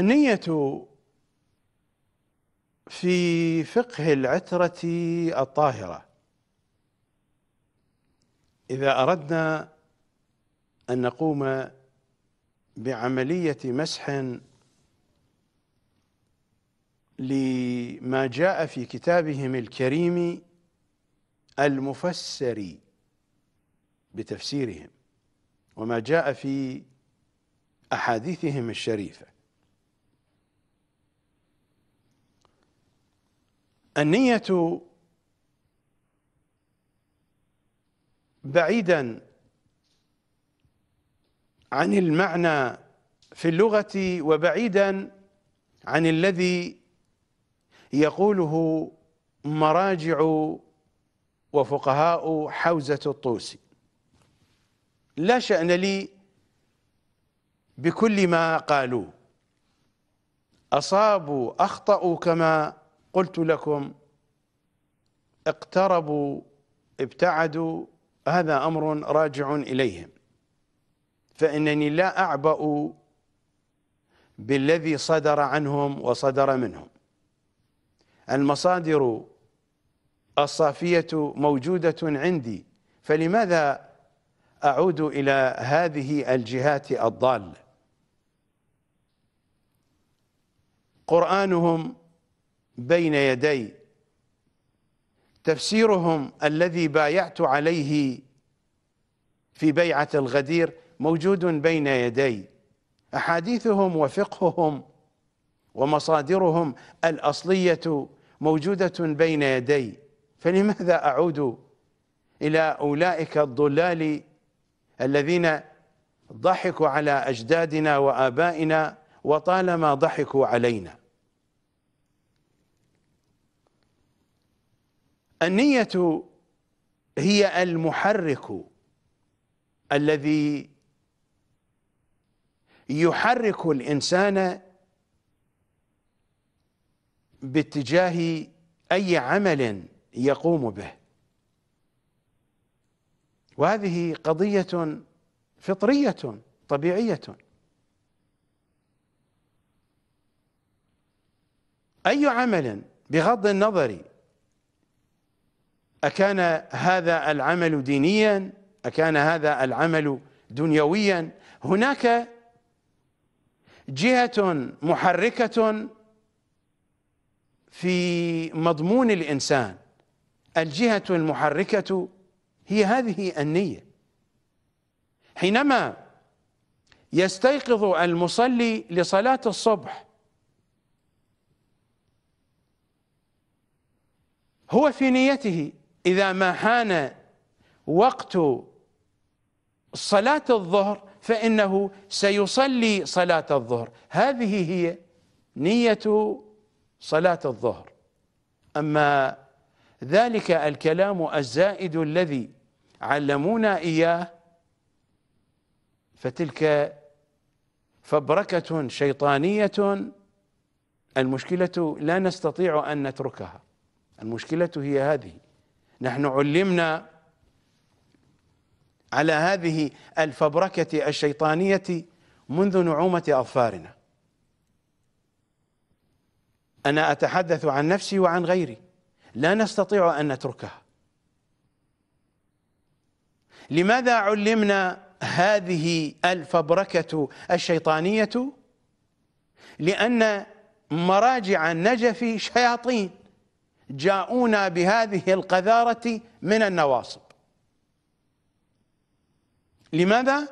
النية في فقه العترة الطاهرة إذا أردنا أن نقوم بعملية مسح لما جاء في كتابهم الكريم المفسر بتفسيرهم وما جاء في أحاديثهم الشريفة النية بعيدا عن المعنى في اللغة وبعيدا عن الذي يقوله مراجع وفقهاء حوزة الطوسي لا شأن لي بكل ما قالوه أصابوا أخطأوا كما قلت لكم اقتربوا ابتعدوا هذا امر راجع اليهم فانني لا اعبأ بالذي صدر عنهم وصدر منهم المصادر الصافيه موجوده عندي فلماذا اعود الى هذه الجهات الضاله قرانهم بين يدي تفسيرهم الذي بايعت عليه في بيعة الغدير موجود بين يدي أحاديثهم وفقههم ومصادرهم الأصلية موجودة بين يدي فلماذا أعود إلى أولئك الضلال الذين ضحكوا على أجدادنا وآبائنا وطالما ضحكوا علينا النية هي المحرك الذي يحرك الإنسان باتجاه أي عمل يقوم به وهذه قضية فطرية طبيعية أي عمل بغض النظر أكان هذا العمل دينيا أكان هذا العمل دنيويا هناك جهة محركة في مضمون الإنسان الجهة المحركة هي هذه النية حينما يستيقظ المصلي لصلاة الصبح هو في نيته إذا ما حان وقت صلاة الظهر فإنه سيصلي صلاة الظهر هذه هي نية صلاة الظهر أما ذلك الكلام الزائد الذي علمونا إياه فتلك فبركة شيطانية المشكلة لا نستطيع أن نتركها المشكلة هي هذه نحن علمنا على هذه الفبركة الشيطانية منذ نعومة أظفارنا أنا أتحدث عن نفسي وعن غيري لا نستطيع أن نتركها لماذا علمنا هذه الفبركة الشيطانية لأن مراجع النجف شياطين جاءونا بهذه القذارة من النواصب لماذا؟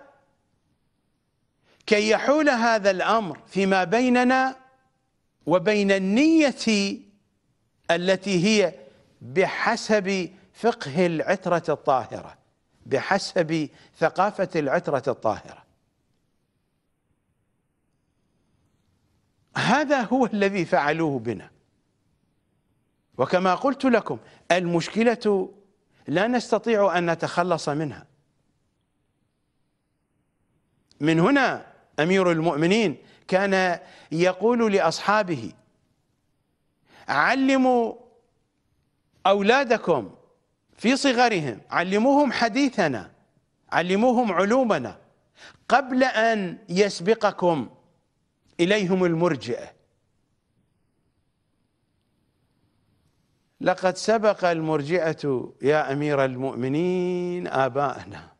كي يحول هذا الأمر فيما بيننا وبين النية التي هي بحسب فقه العترة الطاهرة بحسب ثقافة العترة الطاهرة هذا هو الذي فعلوه بنا وكما قلت لكم المشكلة لا نستطيع أن نتخلص منها من هنا أمير المؤمنين كان يقول لأصحابه علموا أولادكم في صغرهم علموهم حديثنا علموهم علومنا قبل أن يسبقكم إليهم المرجئة لقد سبق المرجئة يا أمير المؤمنين آباءنا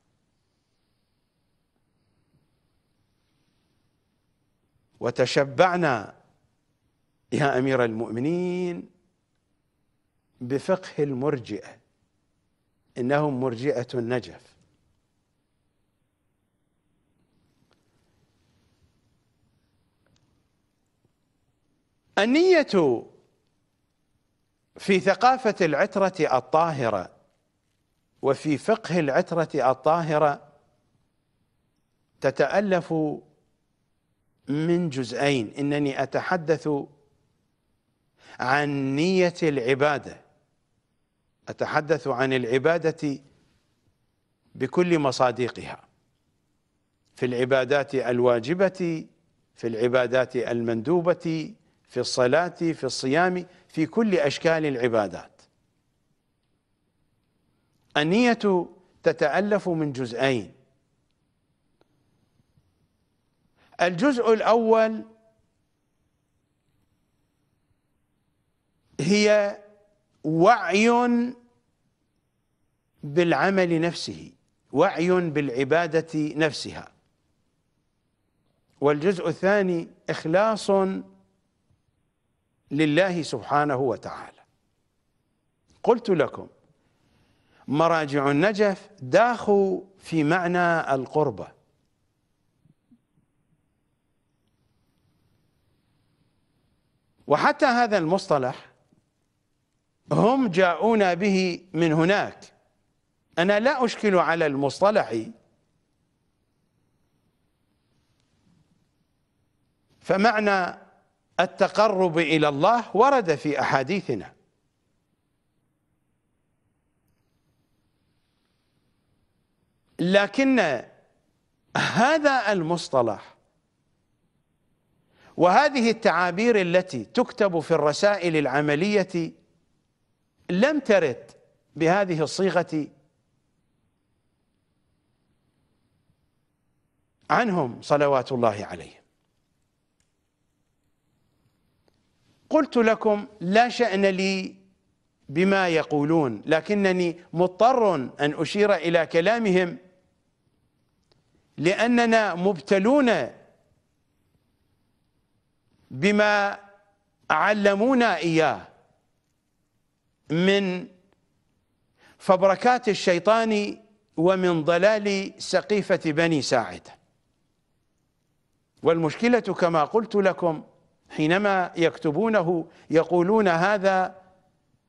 وتشبعنا يا أمير المؤمنين بفقه المرجئة إنهم مرجئة النجف النية في ثقافة العترة الطاهرة وفي فقه العترة الطاهرة تتألف من جزئين إنني أتحدث عن نية العبادة أتحدث عن العبادة بكل مصادقها في العبادات الواجبة في العبادات المندوبة في الصلاة في الصيام في كل أشكال العبادات النية تتألف من جزئين الجزء الأول هي وعي بالعمل نفسه وعي بالعبادة نفسها والجزء الثاني إخلاص لله سبحانه وتعالى قلت لكم مراجع النجف داخوا في معنى القربة وحتى هذا المصطلح هم جاءونا به من هناك أنا لا أشكل على المصطلح فمعنى التقرب إلى الله ورد في أحاديثنا لكن هذا المصطلح وهذه التعابير التي تكتب في الرسائل العملية لم ترد بهذه الصيغة عنهم صلوات الله عليهم قلت لكم لا شأن لي بما يقولون لكنني مضطر أن أشير إلى كلامهم لأننا مبتلون بما علمونا إياه من فبركات الشيطان ومن ضلال سقيفة بني ساعد والمشكلة كما قلت لكم حينما يكتبونه يقولون هذا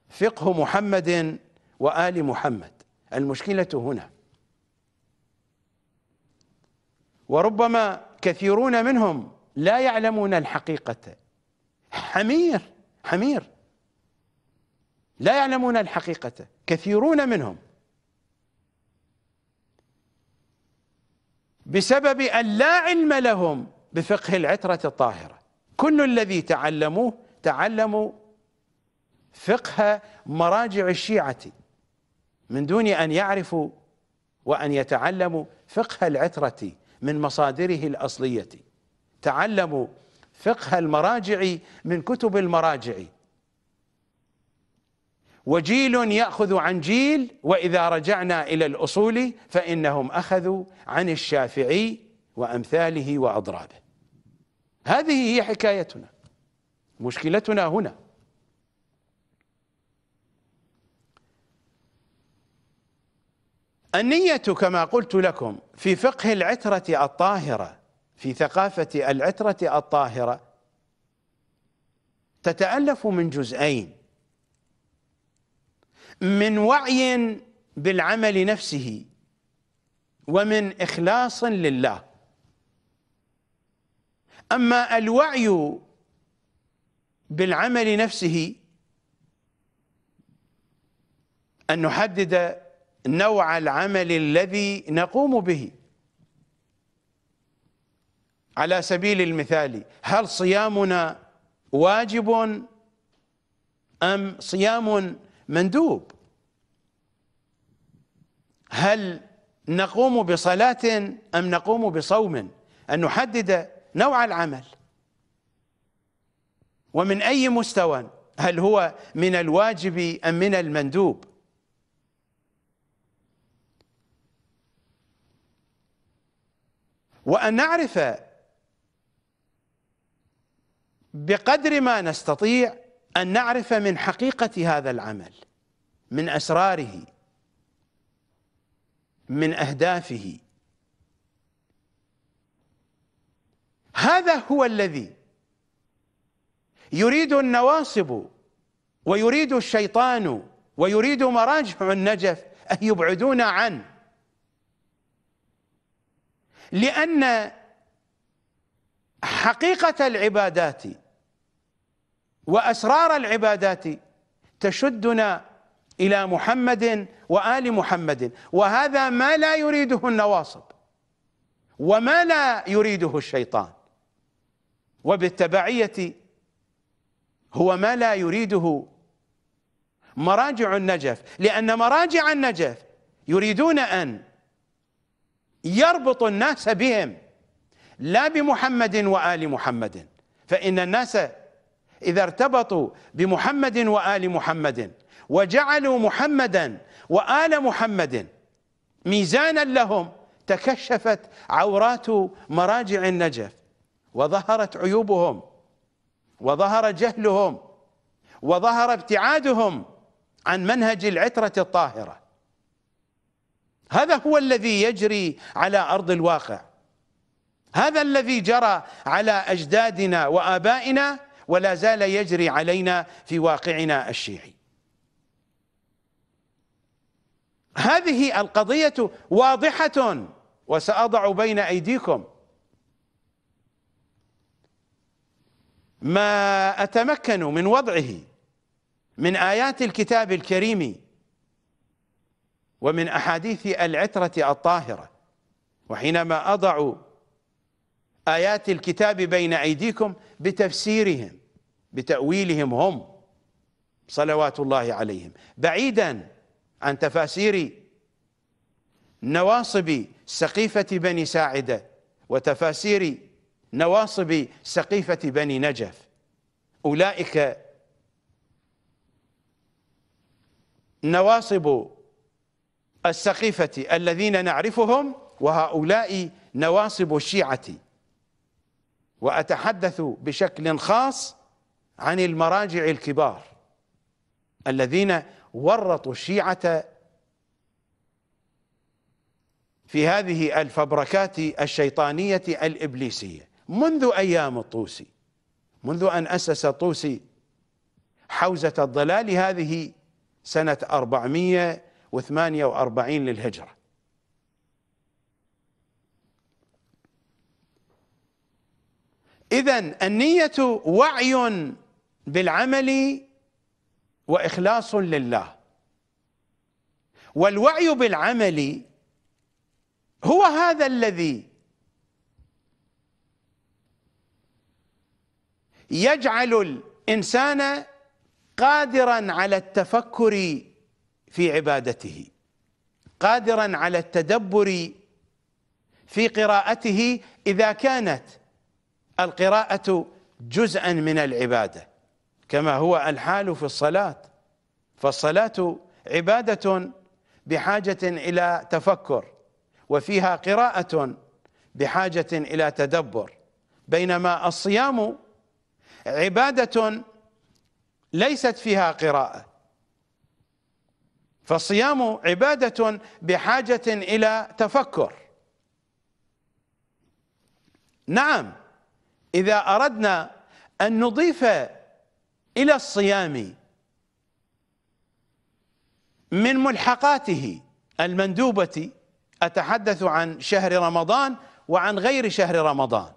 فقه محمد وآل محمد المشكلة هنا وربما كثيرون منهم لا يعلمون الحقيقة حمير حمير لا يعلمون الحقيقة كثيرون منهم بسبب أن لا علم لهم بفقه العترة الطاهرة كل الذي تعلموه تعلموا فقه مراجع الشيعة من دون أن يعرفوا وأن يتعلموا فقه العترة من مصادره الأصلية تعلموا فقه المراجع من كتب المراجع وجيل يأخذ عن جيل وإذا رجعنا إلى الأصول فإنهم أخذوا عن الشافعي وأمثاله وأضرابه هذه هي حكايتنا مشكلتنا هنا النية كما قلت لكم في فقه العترة الطاهرة في ثقافة العترة الطاهرة تتألف من جزئين من وعي بالعمل نفسه ومن إخلاص لله أما الوعي بالعمل نفسه أن نحدد نوع العمل الذي نقوم به على سبيل المثال هل صيامنا واجب أم صيام مندوب هل نقوم بصلاة أم نقوم بصوم أن نحدد نوع العمل ومن أي مستوى هل هو من الواجب أم من المندوب وأن نعرف بقدر ما نستطيع أن نعرف من حقيقة هذا العمل من أسراره من أهدافه هذا هو الذي يريد النواصب ويريد الشيطان ويريد مراجع النجف أن أه يبعدون عنه لأن حقيقة العبادات وأسرار العبادات تشدنا إلى محمد وآل محمد وهذا ما لا يريده النواصب وما لا يريده الشيطان وبالتبعية هو ما لا يريده مراجع النجف لأن مراجع النجف يريدون أن يربطوا الناس بهم لا بمحمد وآل محمد فإن الناس إذا ارتبطوا بمحمد وآل محمد وجعلوا محمدا وآل محمد ميزانا لهم تكشفت عورات مراجع النجف وظهرت عيوبهم وظهر جهلهم وظهر ابتعادهم عن منهج العترة الطاهرة هذا هو الذي يجري على أرض الواقع هذا الذي جرى على أجدادنا وآبائنا ولا زال يجري علينا في واقعنا الشيعي هذه القضية واضحة وسأضع بين أيديكم ما أتمكن من وضعه من آيات الكتاب الكريم ومن أحاديث العترة الطاهرة وحينما أضع آيات الكتاب بين أيديكم بتفسيرهم بتأويلهم هم صلوات الله عليهم بعيدا عن تفاسير نواصب سقيفة بني ساعدة وتفاسير نواصب سقيفة بني نجف أولئك نواصب السقيفة الذين نعرفهم وهؤلاء نواصب الشيعة وأتحدث بشكل خاص عن المراجع الكبار الذين ورطوا الشيعة في هذه الفبركات الشيطانية الإبليسية منذ أيام الطوسي منذ أن أسس الطوسي حوزة الضلال هذه سنة 448 للهجرة إذا النية وعي بالعمل وإخلاص لله والوعي بالعمل هو هذا الذي يجعل الانسان قادرا على التفكر في عبادته قادرا على التدبر في قراءته اذا كانت القراءه جزءا من العباده كما هو الحال في الصلاه فالصلاه عباده بحاجه الى تفكر وفيها قراءه بحاجه الى تدبر بينما الصيام عبادة ليست فيها قراءة فالصيام عبادة بحاجة إلى تفكر نعم إذا أردنا أن نضيف إلى الصيام من ملحقاته المندوبة أتحدث عن شهر رمضان وعن غير شهر رمضان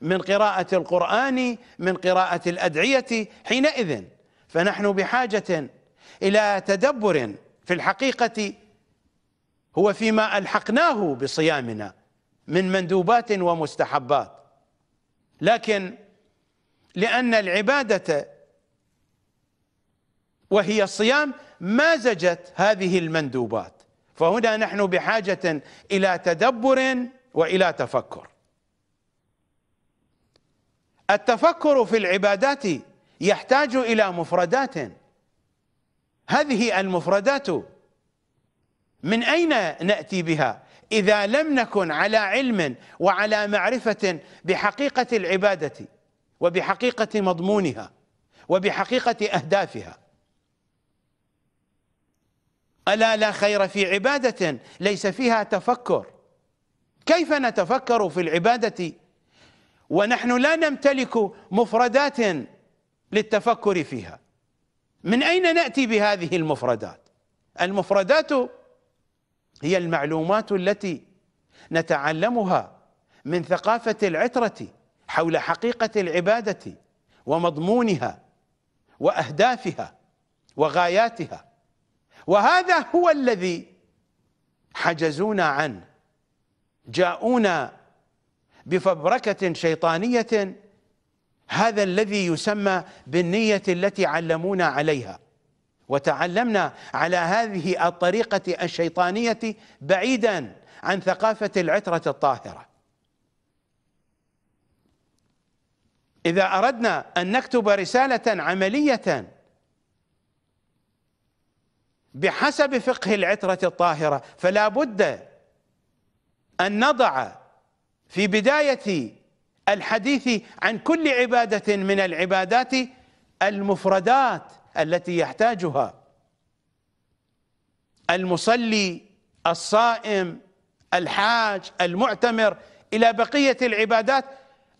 من قراءة القرآن من قراءة الأدعية حينئذ فنحن بحاجة إلى تدبر في الحقيقة هو فيما ألحقناه بصيامنا من مندوبات ومستحبات لكن لأن العبادة وهي الصيام مازجت هذه المندوبات فهنا نحن بحاجة إلى تدبر وإلى تفكر التفكر في العبادات يحتاج إلى مفردات هذه المفردات من أين نأتي بها إذا لم نكن على علم وعلى معرفة بحقيقة العبادة وبحقيقة مضمونها وبحقيقة أهدافها ألا لا خير في عبادة ليس فيها تفكر كيف نتفكر في العبادة ونحن لا نمتلك مفردات للتفكر فيها من اين ناتي بهذه المفردات المفردات هي المعلومات التي نتعلمها من ثقافه العتره حول حقيقه العباده ومضمونها واهدافها وغاياتها وهذا هو الذي حجزونا عنه جاءونا بفبركة شيطانية هذا الذي يسمى بالنية التي علمونا عليها وتعلمنا على هذه الطريقة الشيطانية بعيدا عن ثقافة العترة الطاهرة إذا أردنا أن نكتب رسالة عملية بحسب فقه العترة الطاهرة فلا بد أن نضع في بداية الحديث عن كل عبادة من العبادات المفردات التي يحتاجها المصلي الصائم الحاج المعتمر إلى بقية العبادات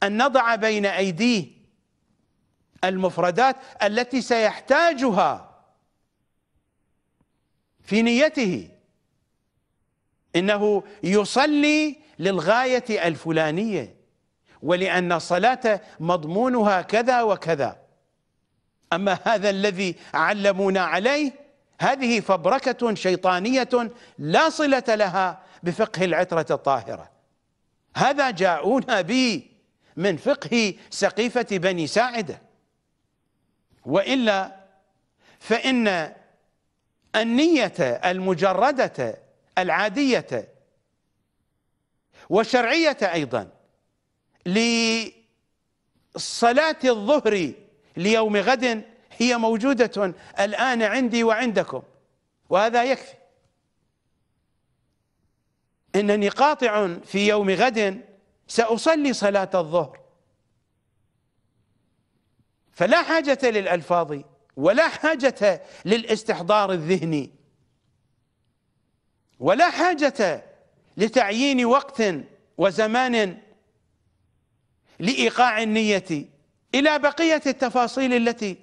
أن نضع بين أيديه المفردات التي سيحتاجها في نيته إنه يصلي للغاية الفلانية ولأن الصلاة مضمونها كذا وكذا أما هذا الذي علمونا عليه هذه فبركة شيطانية لا صلة لها بفقه العترة الطاهرة هذا جاءونا به من فقه سقيفة بني ساعدة وإلا فإن النية المجردة العادية وشرعية أيضا لصلاة الظهر ليوم غد هي موجودة الآن عندي وعندكم وهذا يكفي إنني قاطع في يوم غد سأصلي صلاة الظهر فلا حاجة للألفاظ ولا حاجة للاستحضار الذهني ولا حاجة لتعيين وقت وزمان لإيقاع النية إلى بقية التفاصيل التي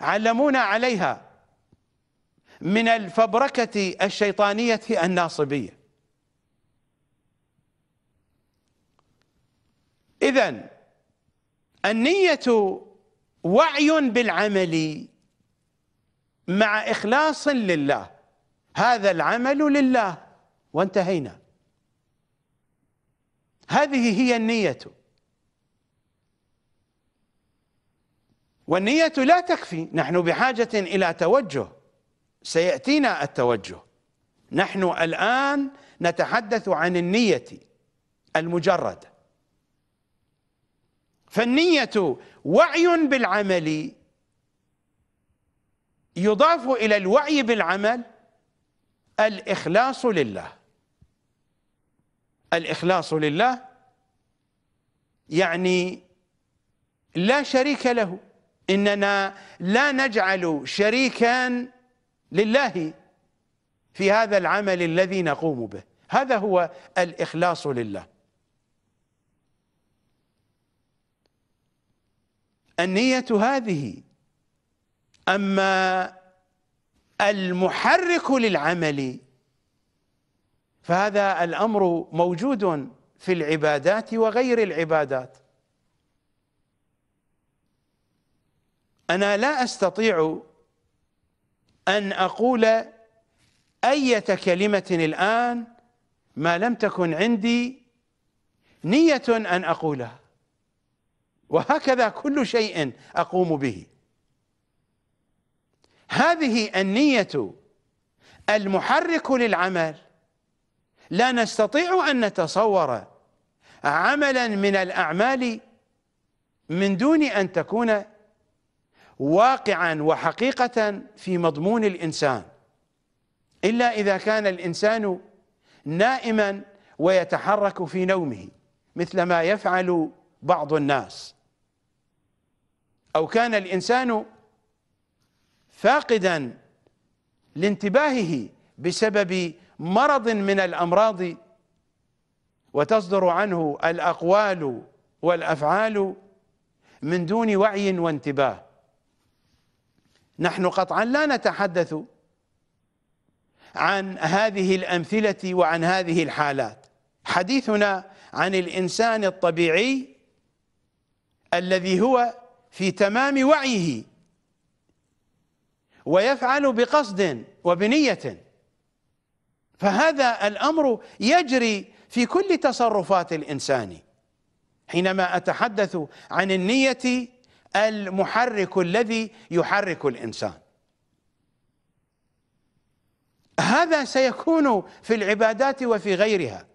علمونا عليها من الفبركة الشيطانية الناصبية إذا النية وعي بالعمل مع إخلاص لله هذا العمل لله وانتهينا هذه هي النية والنية لا تكفي نحن بحاجة إلى توجه سيأتينا التوجه نحن الآن نتحدث عن النية المجردة فالنية وعي بالعمل يضاف إلى الوعي بالعمل الإخلاص لله الإخلاص لله يعني لا شريك له إننا لا نجعل شريكا لله في هذا العمل الذي نقوم به هذا هو الإخلاص لله النية هذه أما المحرك للعمل فهذا الامر موجود في العبادات وغير العبادات انا لا استطيع ان اقول اية كلمة الان ما لم تكن عندي نية ان اقولها وهكذا كل شيء اقوم به هذه النية المحرك للعمل لا نستطيع أن نتصور عملا من الأعمال من دون أن تكون واقعا وحقيقة في مضمون الإنسان إلا إذا كان الإنسان نائما ويتحرك في نومه مثل ما يفعل بعض الناس أو كان الإنسان فاقدا لانتباهه بسبب مرض من الامراض وتصدر عنه الاقوال والافعال من دون وعي وانتباه نحن قطعا لا نتحدث عن هذه الامثله وعن هذه الحالات حديثنا عن الانسان الطبيعي الذي هو في تمام وعيه ويفعل بقصد وبنية فهذا الأمر يجري في كل تصرفات الإنسان حينما أتحدث عن النية المحرك الذي يحرك الإنسان هذا سيكون في العبادات وفي غيرها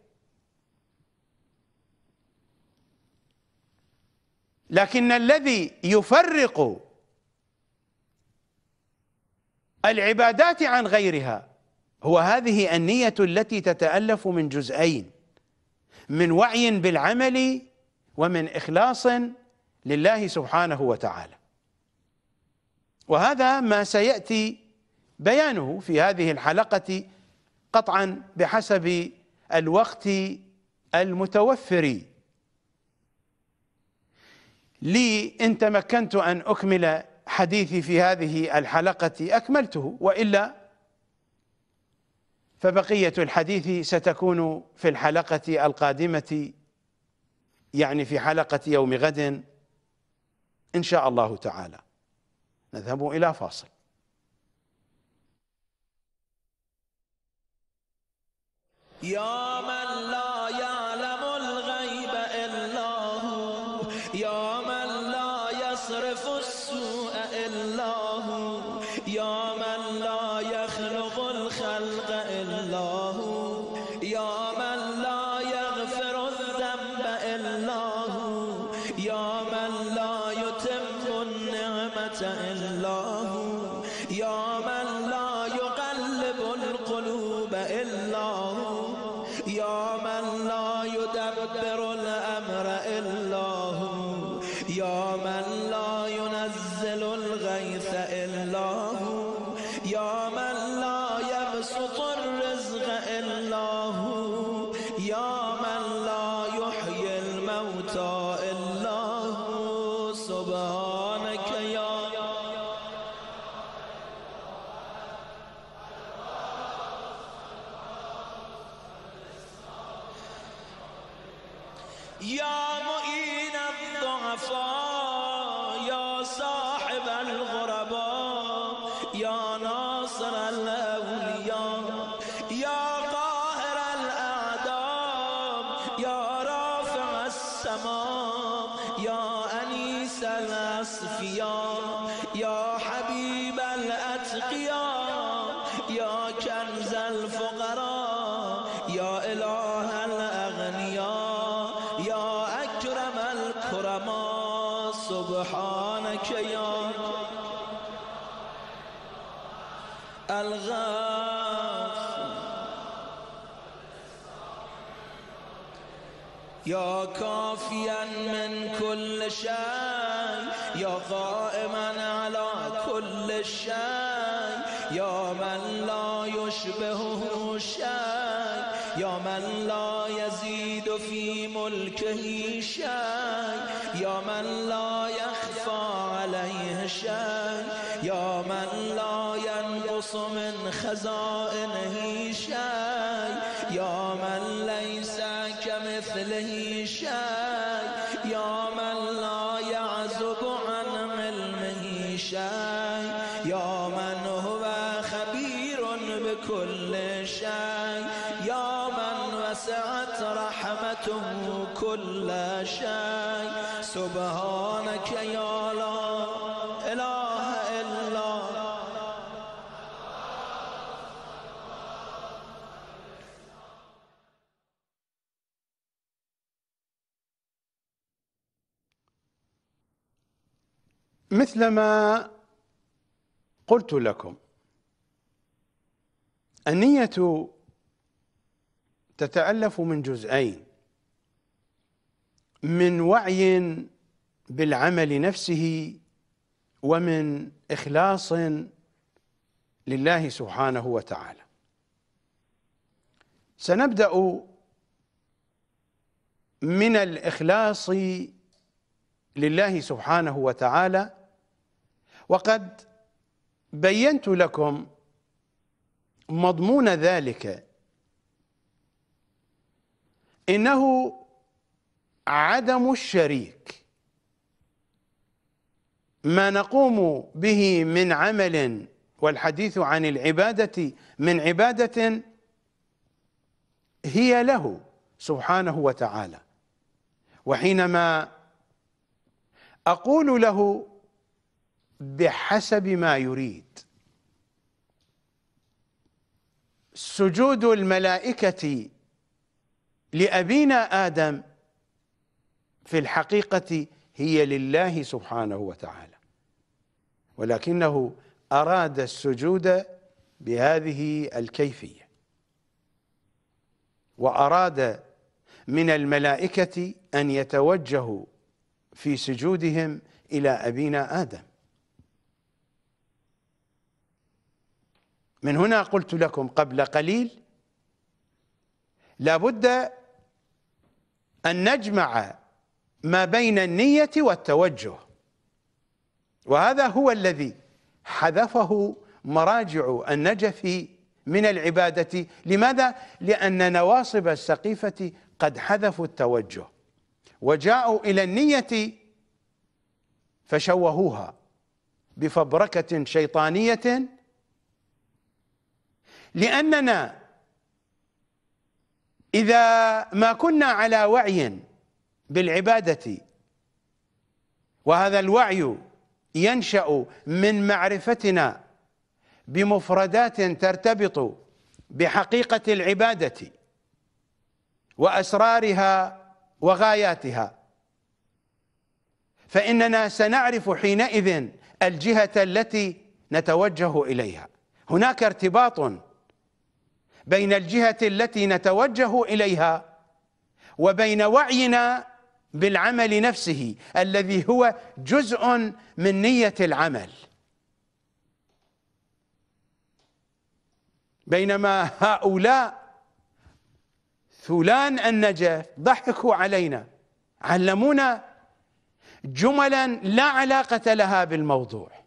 لكن الذي يفرق العبادات عن غيرها هو هذه النية التي تتألف من جزئين من وعي بالعمل ومن إخلاص لله سبحانه وتعالى وهذا ما سيأتي بيانه في هذه الحلقة قطعا بحسب الوقت المتوفر لي إن تمكنت أن أكمل حديثي في هذه الحلقة أكملته وإلا فبقية الحديث ستكون في الحلقة القادمة يعني في حلقة يوم غد إن شاء الله تعالى نذهب إلى فاصل يا من لا يا شی یا قائما علی کل شن یا من لا یشبه شن یا من لا یزید فی ملکه شن یا من لا یخفا علیه شن یا من لا ینقص من خزائنه شن مثلما قلت لكم النية تتألف من جزئين من وعي بالعمل نفسه ومن إخلاص لله سبحانه وتعالى سنبدأ من الإخلاص لله سبحانه وتعالى وقد بينت لكم مضمون ذلك انه عدم الشريك ما نقوم به من عمل والحديث عن العباده من عباده هي له سبحانه وتعالى وحينما اقول له بحسب ما يريد سجود الملائكة لأبينا آدم في الحقيقة هي لله سبحانه وتعالى ولكنه أراد السجود بهذه الكيفية وأراد من الملائكة أن يتوجهوا في سجودهم إلى أبينا آدم من هنا قلت لكم قبل قليل لابد أن نجمع ما بين النية والتوجه وهذا هو الذي حذفه مراجع النجف من العبادة لماذا؟ لأن نواصب السقيفة قد حذفوا التوجه وجاءوا إلى النية فشوهوها بفبركة شيطانية لأننا إذا ما كنا على وعي بالعبادة وهذا الوعي ينشأ من معرفتنا بمفردات ترتبط بحقيقة العبادة وأسرارها وغاياتها فإننا سنعرف حينئذ الجهة التي نتوجه إليها هناك ارتباط بين الجهة التي نتوجه إليها وبين وعينا بالعمل نفسه الذي هو جزء من نية العمل بينما هؤلاء ثلان النجف ضحكوا علينا علمونا جملا لا علاقة لها بالموضوع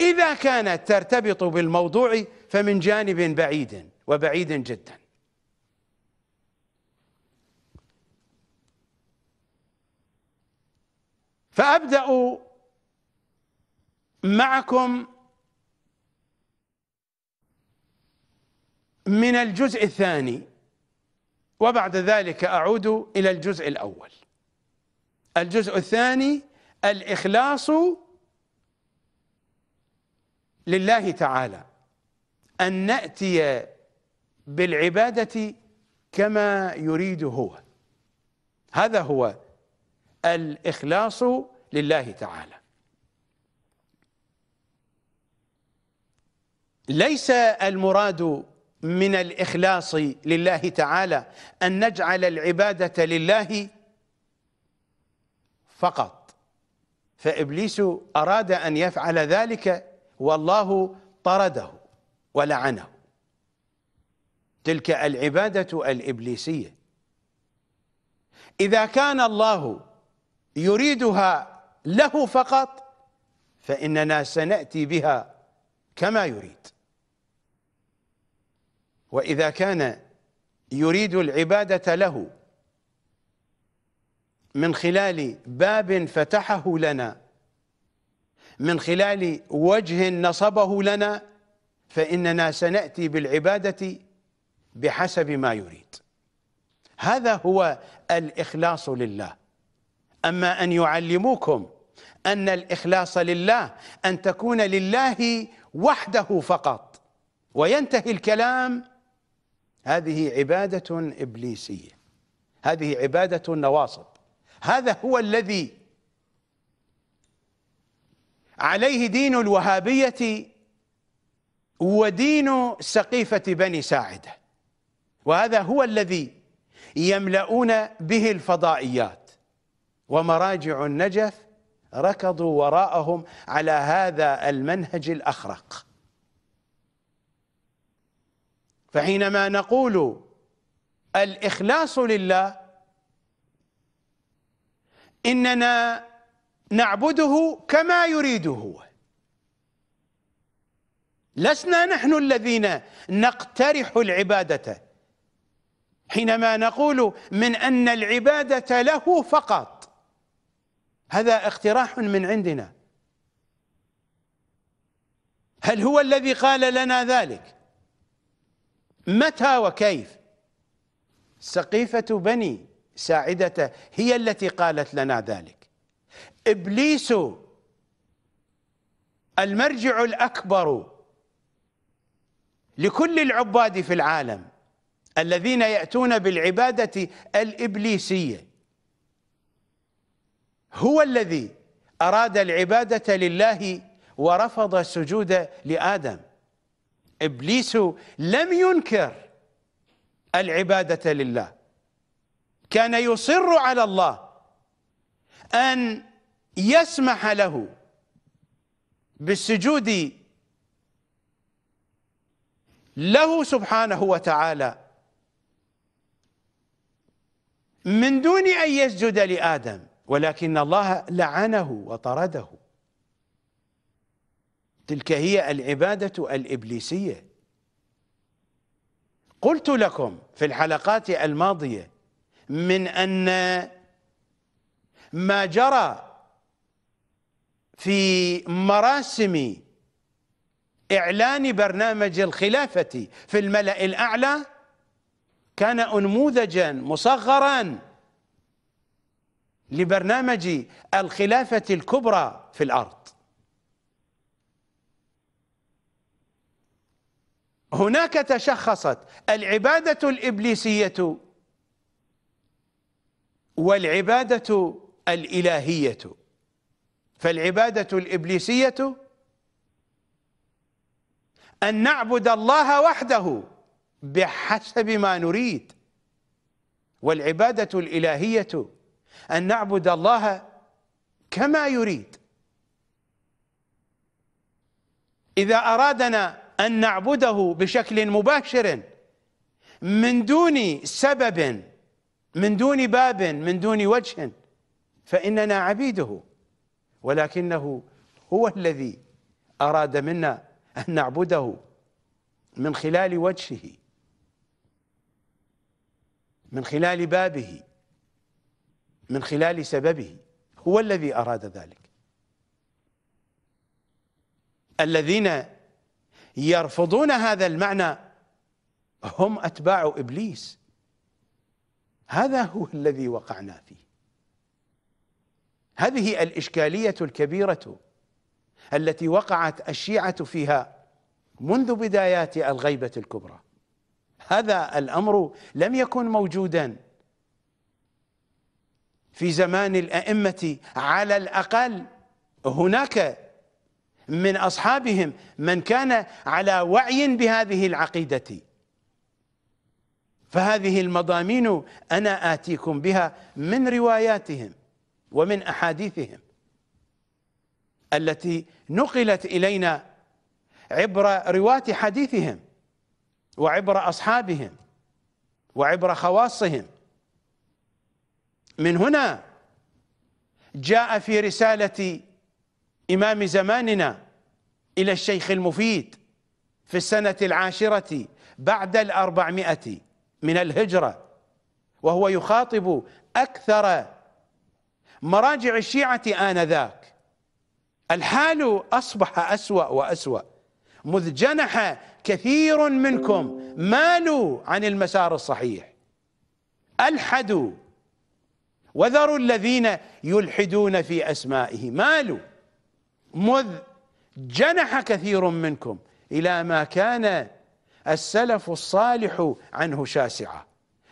إذا كانت ترتبط بالموضوع فمن جانب بعيد وبعيد جدا فأبدأ معكم من الجزء الثاني وبعد ذلك أعود إلى الجزء الأول الجزء الثاني الإخلاص لله تعالى أن نأتي بالعبادة كما يريد هو هذا هو الإخلاص لله تعالى ليس المراد من الإخلاص لله تعالى أن نجعل العبادة لله فقط فإبليس أراد أن يفعل ذلك والله طرده ولعنه تلك العبادة الإبليسية إذا كان الله يريدها له فقط فإننا سنأتي بها كما يريد وإذا كان يريد العبادة له من خلال باب فتحه لنا من خلال وجه نصبه لنا فإننا سنأتي بالعبادة بحسب ما يريد هذا هو الإخلاص لله أما أن يعلموكم أن الإخلاص لله أن تكون لله وحده فقط وينتهي الكلام هذه عبادة إبليسية هذه عبادة نواصب هذا هو الذي عليه دين الوهابية ودين سقيفة بني ساعدة وهذا هو الذي يملؤون به الفضائيات ومراجع النجف ركضوا وراءهم على هذا المنهج الأخرق فحينما نقول الإخلاص لله إننا نعبده كما يريد هو لسنا نحن الذين نقترح العبادة حينما نقول من أن العبادة له فقط هذا اقتراح من عندنا هل هو الذي قال لنا ذلك متى وكيف سقيفة بني ساعدة هي التي قالت لنا ذلك ابليس المرجع الاكبر لكل العباد في العالم الذين ياتون بالعباده الابليسيه هو الذي اراد العباده لله ورفض السجود لادم ابليس لم ينكر العباده لله كان يصر على الله ان يسمح له بالسجود له سبحانه وتعالى من دون أن يسجد لآدم ولكن الله لعنه وطرده تلك هي العبادة الإبليسية قلت لكم في الحلقات الماضية من أن ما جرى في مراسم إعلان برنامج الخلافة في الملأ الأعلى كان أنموذجا مصغرا لبرنامج الخلافة الكبرى في الأرض هناك تشخصت العبادة الإبليسية والعبادة الإلهية فالعبادة الإبليسية أن نعبد الله وحده بحسب ما نريد والعبادة الإلهية أن نعبد الله كما يريد إذا أرادنا أن نعبده بشكل مباشر من دون سبب من دون باب من دون وجه فإننا عبيده ولكنه هو الذي أراد منا أن نعبده من خلال وجهه من خلال بابه من خلال سببه هو الذي أراد ذلك الذين يرفضون هذا المعنى هم أتباع إبليس هذا هو الذي وقعنا فيه هذه الإشكالية الكبيرة التي وقعت الشيعة فيها منذ بدايات الغيبة الكبرى هذا الأمر لم يكن موجودا في زمان الأئمة على الأقل هناك من أصحابهم من كان على وعي بهذه العقيدة فهذه المضامين أنا آتيكم بها من رواياتهم ومن أحاديثهم التي نقلت إلينا عبر رواة حديثهم وعبر أصحابهم وعبر خواصهم من هنا جاء في رسالة إمام زماننا إلى الشيخ المفيد في السنة العاشرة بعد الأربعمائة من الهجرة وهو يخاطب أكثر مراجع الشيعة آنذاك الحال أصبح أسوأ وأسوأ مذ جنح كثير منكم مالوا عن المسار الصحيح ألحدوا وذروا الذين يلحدون في أسمائه مالوا مذ جنح كثير منكم إلى ما كان السلف الصالح عنه شاسعا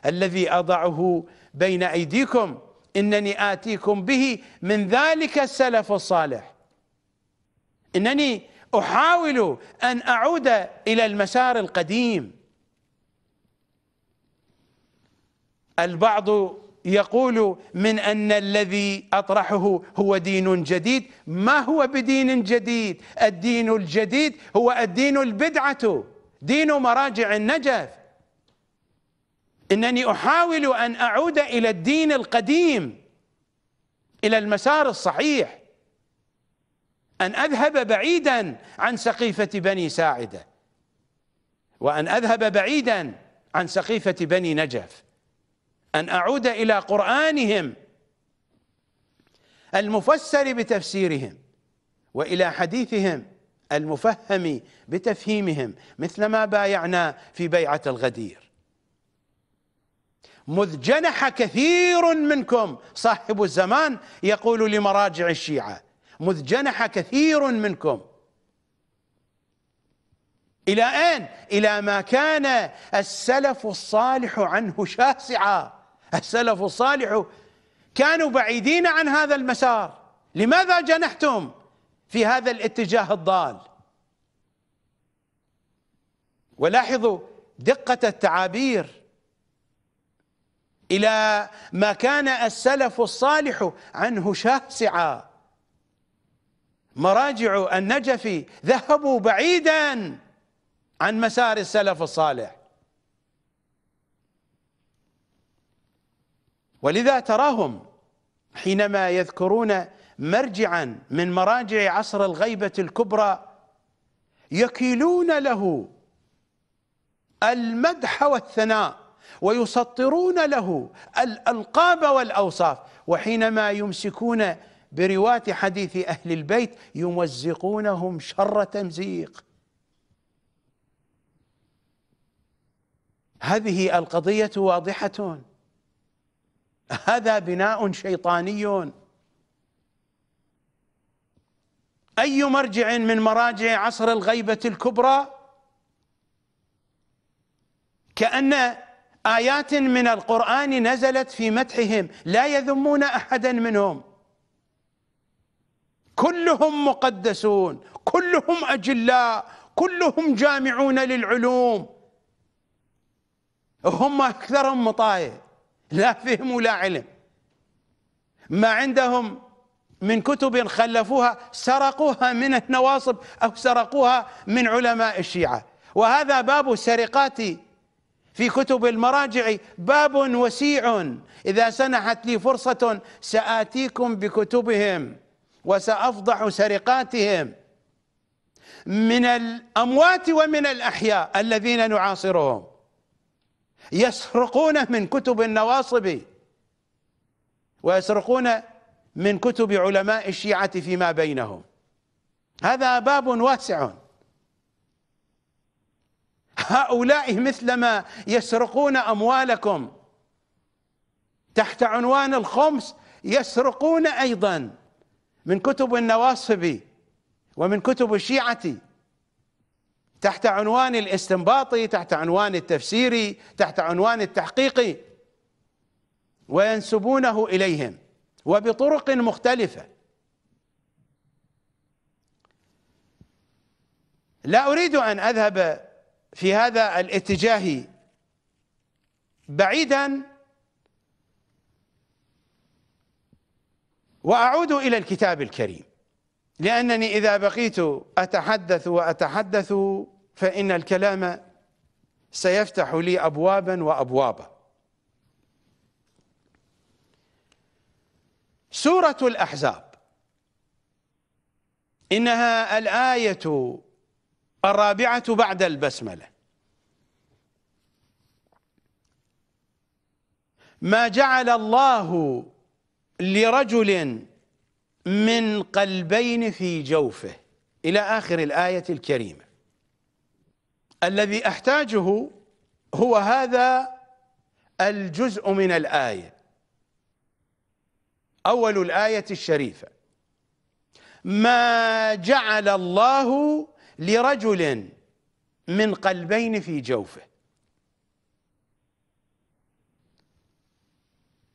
الذي أضعه بين أيديكم إنني آتيكم به من ذلك السلف الصالح إنني أحاول أن أعود إلى المسار القديم البعض يقول من أن الذي أطرحه هو دين جديد ما هو بدين جديد الدين الجديد هو الدين البدعة دين مراجع النجف انني احاول ان اعود الى الدين القديم الى المسار الصحيح ان اذهب بعيدا عن سقيفه بني ساعده وان اذهب بعيدا عن سقيفه بني نجف ان اعود الى قرانهم المفسر بتفسيرهم والى حديثهم المفهم بتفهيمهم مثلما بايعنا في بيعه الغدير مذ جنح كثير منكم صاحب الزمان يقول لمراجع الشيعة مذ جنح كثير منكم إلى أين؟ إلى ما كان السلف الصالح عنه شاسعا السلف الصالح كانوا بعيدين عن هذا المسار لماذا جنحتم في هذا الاتجاه الضال ولاحظوا دقة التعابير إلى ما كان السلف الصالح عنه شاسعا مراجع النجف ذهبوا بعيدا عن مسار السلف الصالح ولذا تراهم حينما يذكرون مرجعا من مراجع عصر الغيبة الكبرى يكيلون له المدح والثناء ويسطرون له الألقاب والأوصاف وحينما يمسكون برواة حديث أهل البيت يمزقونهم شر تمزيق هذه القضية واضحة هذا بناء شيطاني أي مرجع من مراجع عصر الغيبة الكبرى كأن آيات من القرآن نزلت في مدحهم لا يذمون أحدا منهم كلهم مقدسون كلهم أجلاء كلهم جامعون للعلوم هم أكثرهم مطايع لا فهم ولا علم ما عندهم من كتب خلفوها سرقوها من النواصب أو سرقوها من علماء الشيعة وهذا باب سرقات في كتب المراجع باب وسيع اذا سنحت لي فرصه ساتيكم بكتبهم وسافضح سرقاتهم من الاموات ومن الاحياء الذين نعاصرهم يسرقون من كتب النواصب ويسرقون من كتب علماء الشيعه فيما بينهم هذا باب واسع هؤلاء مثلما يسرقون اموالكم تحت عنوان الخمس يسرقون ايضا من كتب النواصب ومن كتب الشيعه تحت عنوان الاستنباطي تحت عنوان التفسيري تحت عنوان التحقيقي وينسبونه اليهم وبطرق مختلفه لا اريد ان اذهب في هذا الاتجاه بعيدا واعود الى الكتاب الكريم لانني اذا بقيت اتحدث واتحدث فان الكلام سيفتح لي ابوابا وابوابا سوره الاحزاب انها الايه الرابعة بعد البسملة ما جعل الله لرجل من قلبين في جوفه إلى آخر الآية الكريمة الذي أحتاجه هو هذا الجزء من الآية أول الآية الشريفة ما جعل الله لرجل من قلبين في جوفه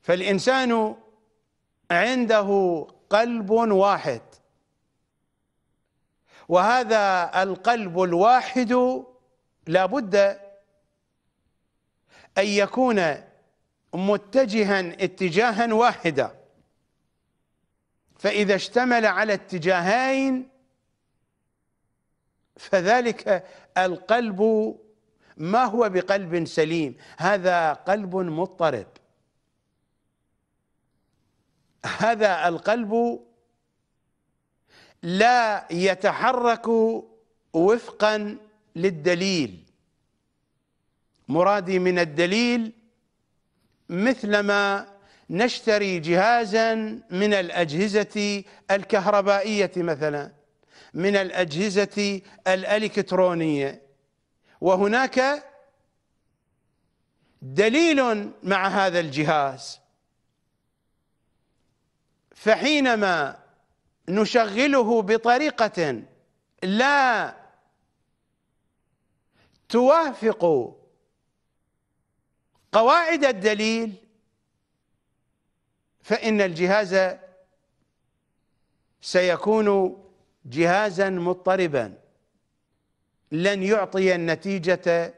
فالإنسان عنده قلب واحد وهذا القلب الواحد لا بد أن يكون متجها اتجاها واحدا فإذا اشتمل على اتجاهين فذلك القلب ما هو بقلب سليم هذا قلب مضطرب هذا القلب لا يتحرك وفقا للدليل مرادي من الدليل مثلما نشتري جهازا من الاجهزه الكهربائيه مثلا من الأجهزة الإلكترونية وهناك دليل مع هذا الجهاز فحينما نشغله بطريقة لا توافق قواعد الدليل فإن الجهاز سيكون جهازا مضطربا لن يعطي النتيجة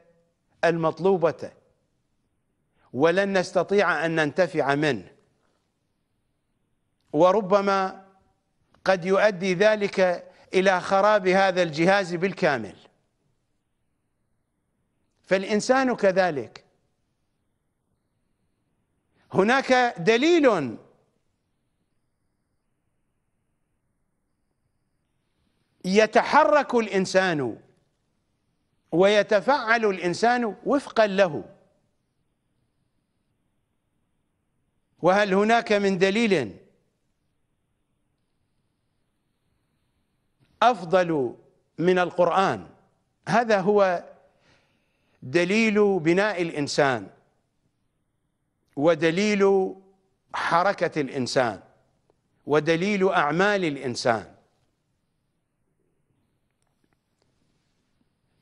المطلوبة ولن نستطيع أن ننتفع منه وربما قد يؤدي ذلك إلى خراب هذا الجهاز بالكامل فالإنسان كذلك هناك دليل يتحرك الإنسان ويتفعل الإنسان وفقا له وهل هناك من دليل أفضل من القرآن هذا هو دليل بناء الإنسان ودليل حركة الإنسان ودليل أعمال الإنسان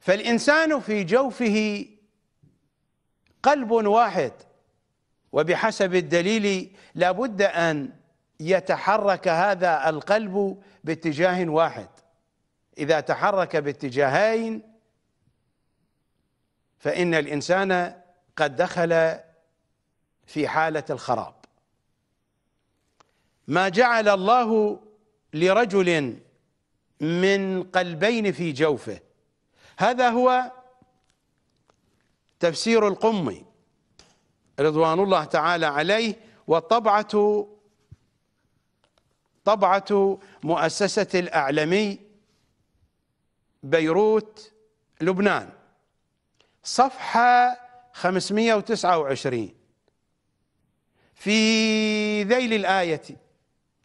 فالإنسان في جوفه قلب واحد وبحسب الدليل لابد أن يتحرك هذا القلب باتجاه واحد إذا تحرك باتجاهين فإن الإنسان قد دخل في حالة الخراب ما جعل الله لرجل من قلبين في جوفه هذا هو تفسير القمي رضوان الله تعالى عليه وطبعة طبعة مؤسسة الأعلمي بيروت لبنان صفحة 529 في ذيل الآية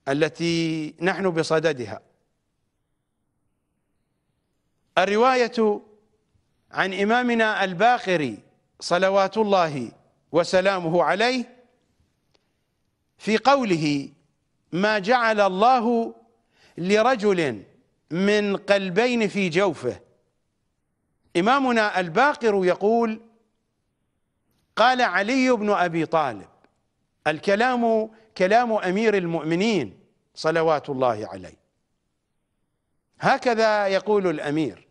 التي نحن بصددها الرواية عن إمامنا الباقري صلوات الله وسلامه عليه في قوله ما جعل الله لرجل من قلبين في جوفه إمامنا الباقر يقول قال علي بن أبي طالب الكلام كلام أمير المؤمنين صلوات الله عليه هكذا يقول الأمير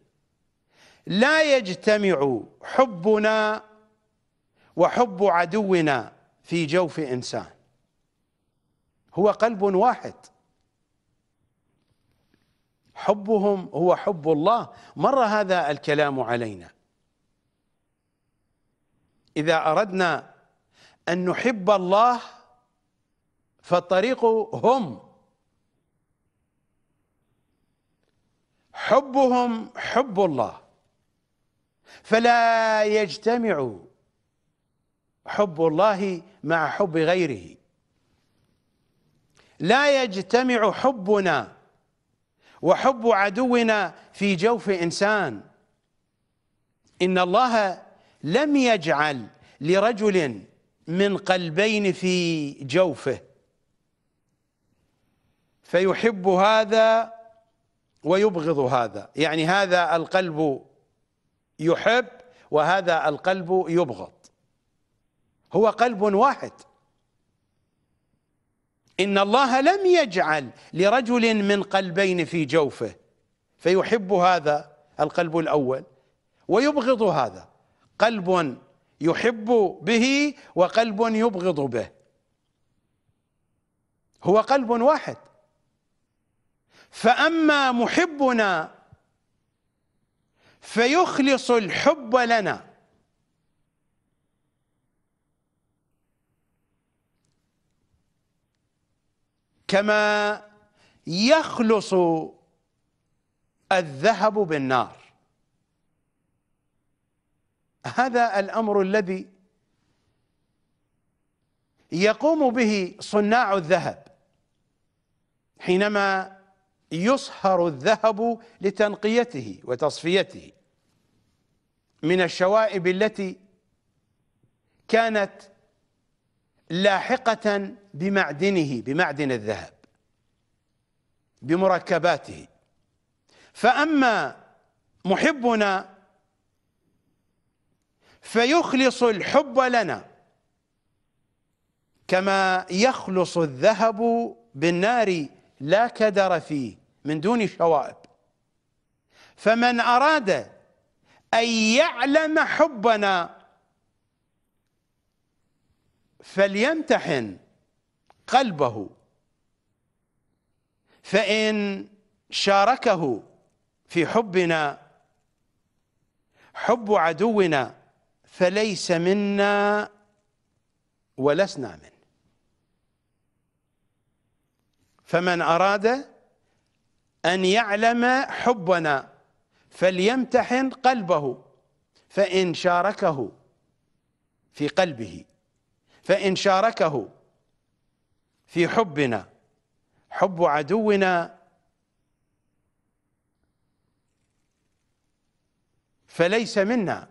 لا يجتمع حبنا وحب عدونا في جوف انسان هو قلب واحد حبهم هو حب الله مر هذا الكلام علينا اذا اردنا ان نحب الله فالطريق هم حبهم حب الله فلا يجتمع حب الله مع حب غيره لا يجتمع حبنا وحب عدونا في جوف انسان ان الله لم يجعل لرجل من قلبين في جوفه فيحب هذا ويبغض هذا يعني هذا القلب يحب وهذا القلب يبغض هو قلب واحد إن الله لم يجعل لرجل من قلبين في جوفه فيحب هذا القلب الأول ويبغض هذا قلب يحب به وقلب يبغض به هو قلب واحد فأما محبنا فيخلص الحب لنا كما يخلص الذهب بالنار هذا الامر الذي يقوم به صناع الذهب حينما يصهر الذهب لتنقيته وتصفيته من الشوائب التي كانت لاحقة بمعدنه بمعدن الذهب بمركباته فأما محبنا فيخلص الحب لنا كما يخلص الذهب بالنار لا كدر فيه من دون شوائب فمن أراد أن يعلم حبنا فليمتحن قلبه فإن شاركه في حبنا حب عدونا فليس منا ولسنا منه فمن أراد أن يعلم حبنا فليمتحن قلبه فإن شاركه في قلبه فإن شاركه في حبنا حب عدونا فليس منا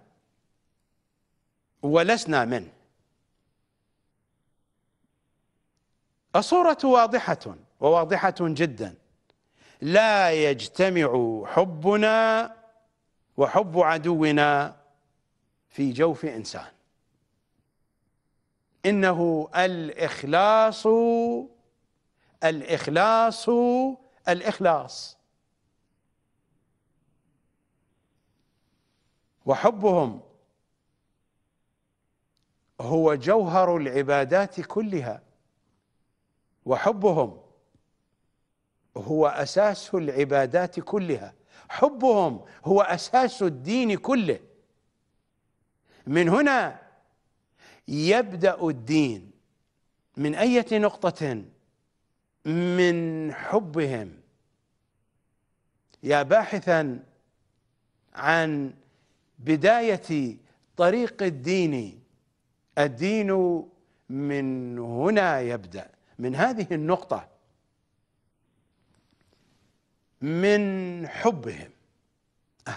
ولسنا منه الصورة واضحة وواضحة جدا لا يجتمع حبنا وحب عدونا في جوف انسان انه الاخلاص الاخلاص الاخلاص وحبهم هو جوهر العبادات كلها وحبهم هو اساس العبادات كلها حبهم هو اساس الدين كله من هنا يبدا الدين من اية نقطة من حبهم يا باحثا عن بداية طريق الدين الدين من هنا يبدأ من هذه النقطة من حبهم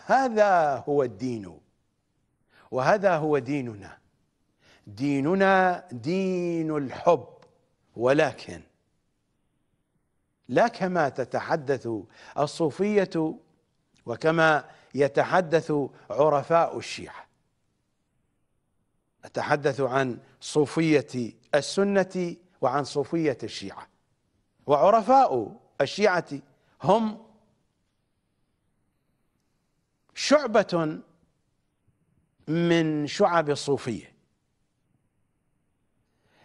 هذا هو الدين وهذا هو ديننا ديننا دين الحب ولكن لا كما تتحدث الصوفيه وكما يتحدث عرفاء الشيعه اتحدث عن صوفيه السنه وعن صوفيه الشيعه وعرفاء الشيعه هم شعبة من شعب الصوفية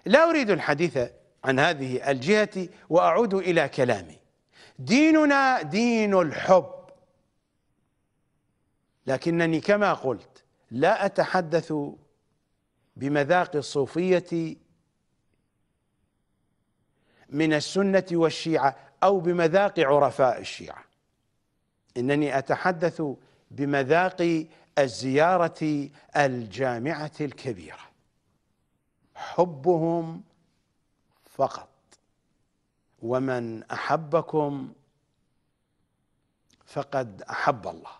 لا أريد الحديث عن هذه الجهة وأعود إلى كلامي ديننا دين الحب لكنني كما قلت لا أتحدث بمذاق الصوفية من السنة والشيعة أو بمذاق عرفاء الشيعة إنني أتحدث بمذاق الزيارة الجامعة الكبيرة حبهم فقط ومن أحبكم فقد أحب الله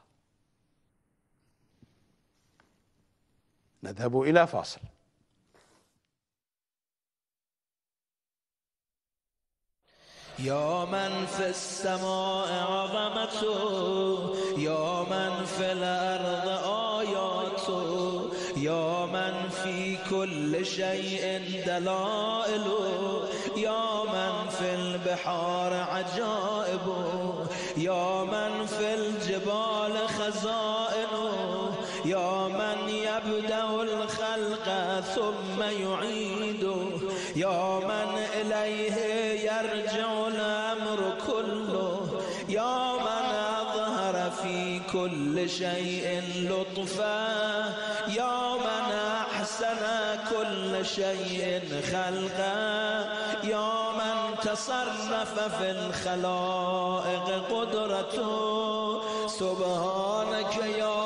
نذهب إلى فاصل يا من في السماء عظمته يا من في الأرض آياته يا من في كل شيء دلائله يا من في البحار عجائبه يا من في الجبال خزائنه يا من يبدأ الخلق ثم يعيده يا من إليه كل شيء لطفا يا من أحسن كل شيء خلقا يا من تصرف في الخلائق قدرته سبحانك يا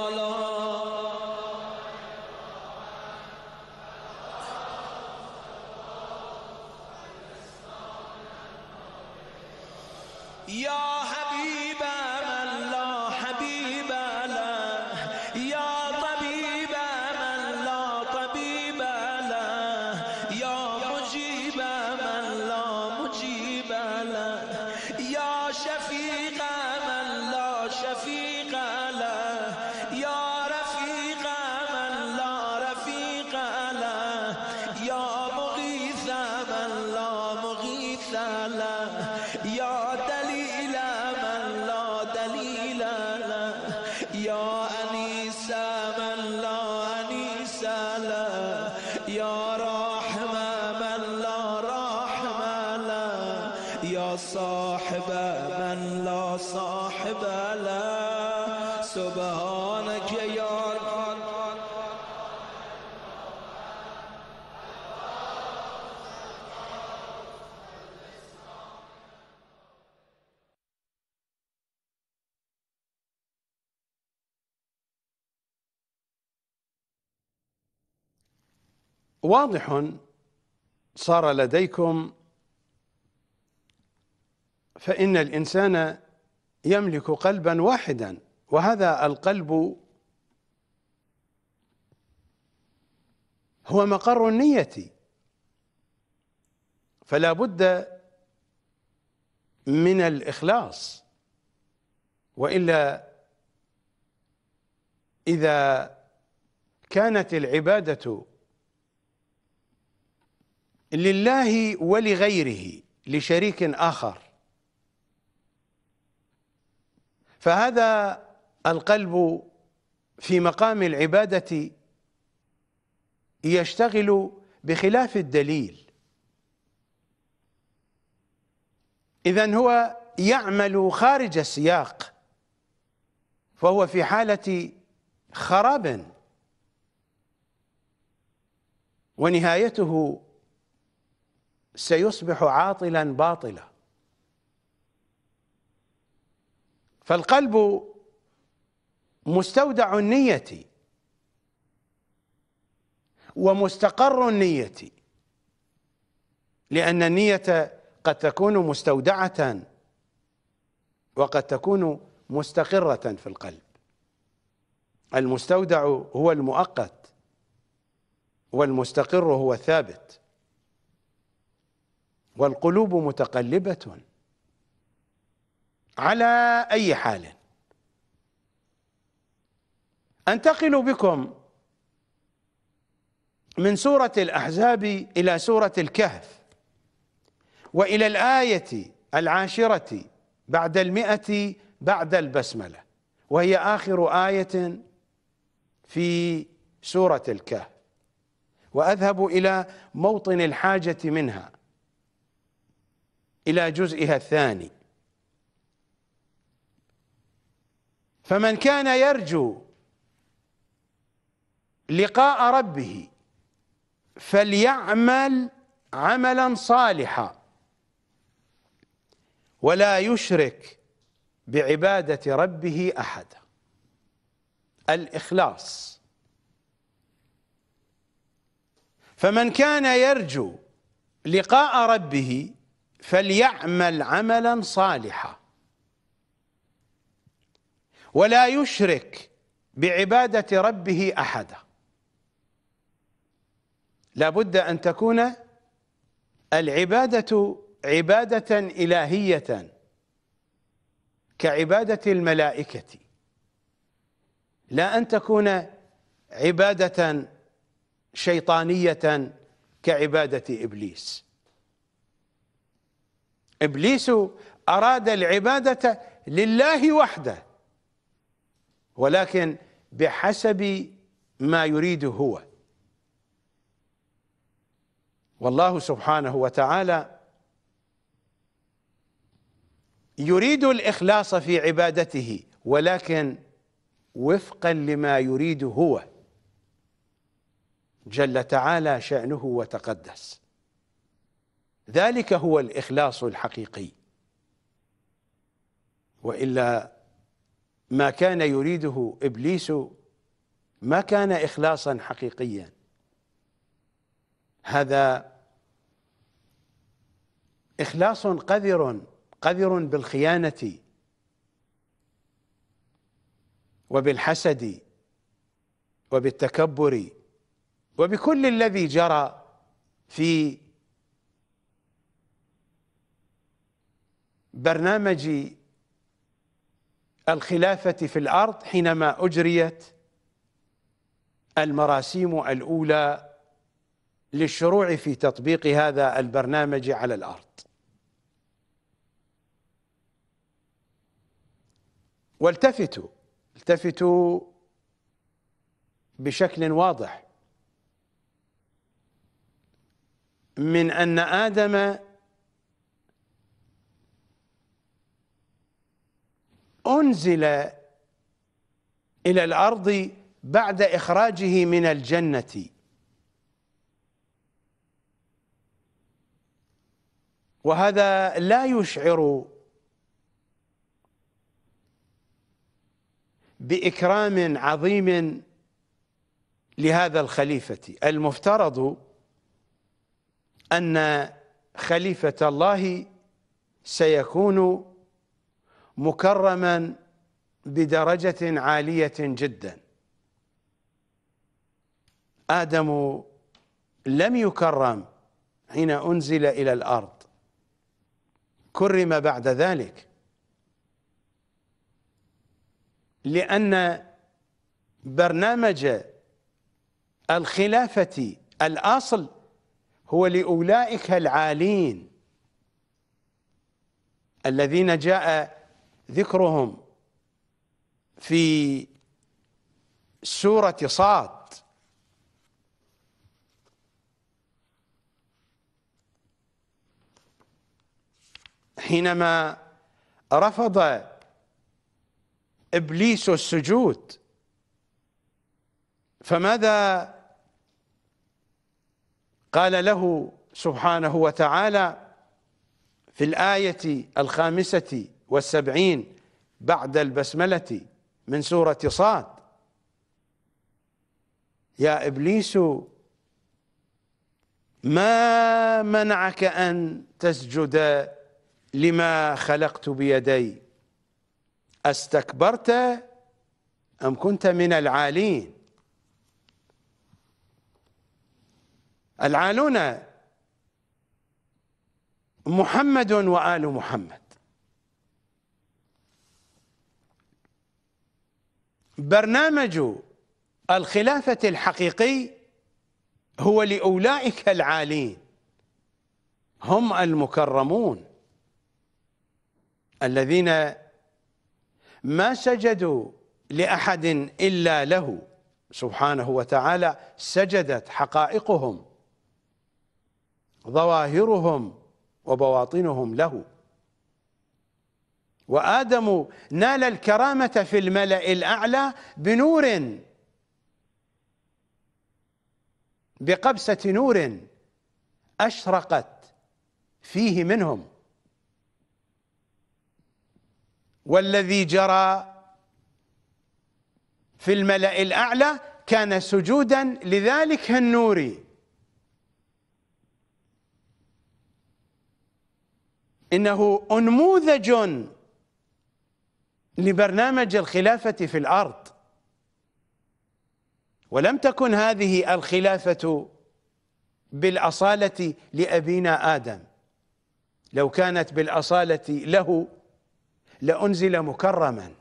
واضح صار لديكم فإن الإنسان يملك قلبا واحدا وهذا القلب هو مقر النية فلا بد من الإخلاص وإلا إذا كانت العبادة لله ولغيره لشريك آخر فهذا القلب في مقام العبادة يشتغل بخلاف الدليل إذا هو يعمل خارج السياق فهو في حالة خراب ونهايته سيصبح عاطلا باطلا فالقلب مستودع النية ومستقر النية لأن النية قد تكون مستودعة وقد تكون مستقرة في القلب المستودع هو المؤقت والمستقر هو الثابت والقلوب متقلبة على أي حال أنتقل بكم من سورة الأحزاب إلى سورة الكهف وإلى الآية العاشرة بعد المئة بعد البسملة وهي آخر آية في سورة الكهف وأذهب إلى موطن الحاجة منها إلى جزئها الثاني فمن كان يرجو لقاء ربه فليعمل عملا صالحا ولا يشرك بعبادة ربه أحدا الإخلاص فمن كان يرجو لقاء ربه فليعمل عملا صالحا ولا يشرك بعبادة ربه أحدا لابد أن تكون العبادة عبادة إلهية كعبادة الملائكة لا أن تكون عبادة شيطانية كعبادة إبليس إبليس أراد العبادة لله وحده ولكن بحسب ما يريده هو والله سبحانه وتعالى يريد الإخلاص في عبادته ولكن وفقا لما يريد هو جل تعالى شأنه وتقدس ذلك هو الإخلاص الحقيقي وإلا ما كان يريده إبليس ما كان إخلاصا حقيقيا هذا إخلاص قذر قذر بالخيانة وبالحسد وبالتكبر وبكل الذي جرى في برنامج الخلافة في الأرض حينما أجريت المراسيم الأولى للشروع في تطبيق هذا البرنامج على الأرض والتفتوا التفتوا بشكل واضح من أن آدم أنزل إلى الأرض بعد إخراجه من الجنة وهذا لا يشعر بإكرام عظيم لهذا الخليفة المفترض أن خليفة الله سيكون مكرما بدرجة عالية جدا آدم لم يكرم حين أنزل إلى الأرض كرم بعد ذلك لأن برنامج الخلافة الأصل هو لأولئك العالين الذين جاء ذكرهم في سورة صاد حينما رفض ابليس السجود فماذا قال له سبحانه وتعالى في الايه الخامسه والسبعين بعد البسملة من سورة صاد يا إبليس ما منعك أن تسجد لما خلقت بيدي أستكبرت أم كنت من العالين العالون محمد وآل محمد برنامج الخلافة الحقيقي هو لأولئك العالين هم المكرمون الذين ما سجدوا لأحد إلا له سبحانه وتعالى سجدت حقائقهم ظواهرهم وبواطنهم له وآدم نال الكرامة في الملأ الأعلى بنور بقبسة نور أشرقت فيه منهم والذي جرى في الملأ الأعلى كان سجودا لذلك النور إنه أنموذج لبرنامج الخلافة في الأرض ولم تكن هذه الخلافة بالأصالة لأبينا آدم لو كانت بالأصالة له لأنزل مكرما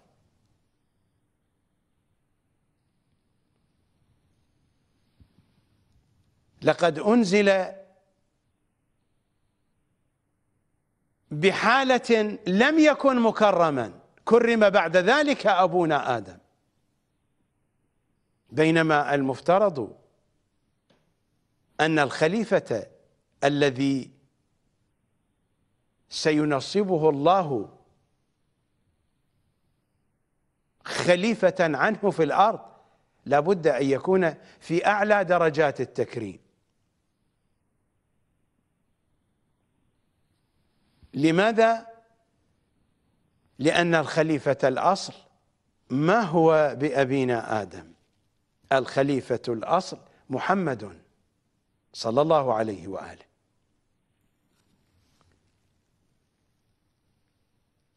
لقد أنزل بحالة لم يكن مكرما كرم بعد ذلك ابونا ادم بينما المفترض ان الخليفه الذي سينصبه الله خليفه عنه في الارض لابد ان يكون في اعلى درجات التكريم لماذا لأن الخليفة الأصل ما هو بأبينا آدم الخليفة الأصل محمد صلى الله عليه وآله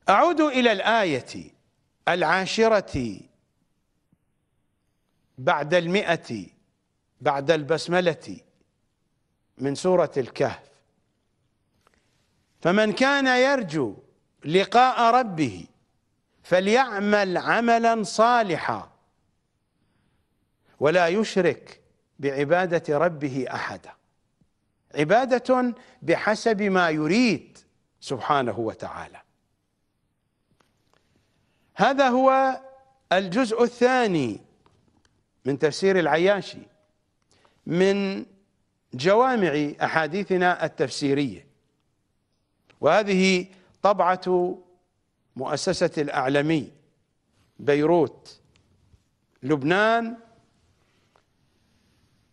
أعود إلى الآية العاشرة بعد المئة بعد البسملة من سورة الكهف فمن كان يرجو لقاء ربه فليعمل عملا صالحا ولا يشرك بعبادة ربه أحدا عبادة بحسب ما يريد سبحانه وتعالى هذا هو الجزء الثاني من تفسير العياشي من جوامع أحاديثنا التفسيرية وهذه طبعة مؤسسة الأعلمي بيروت لبنان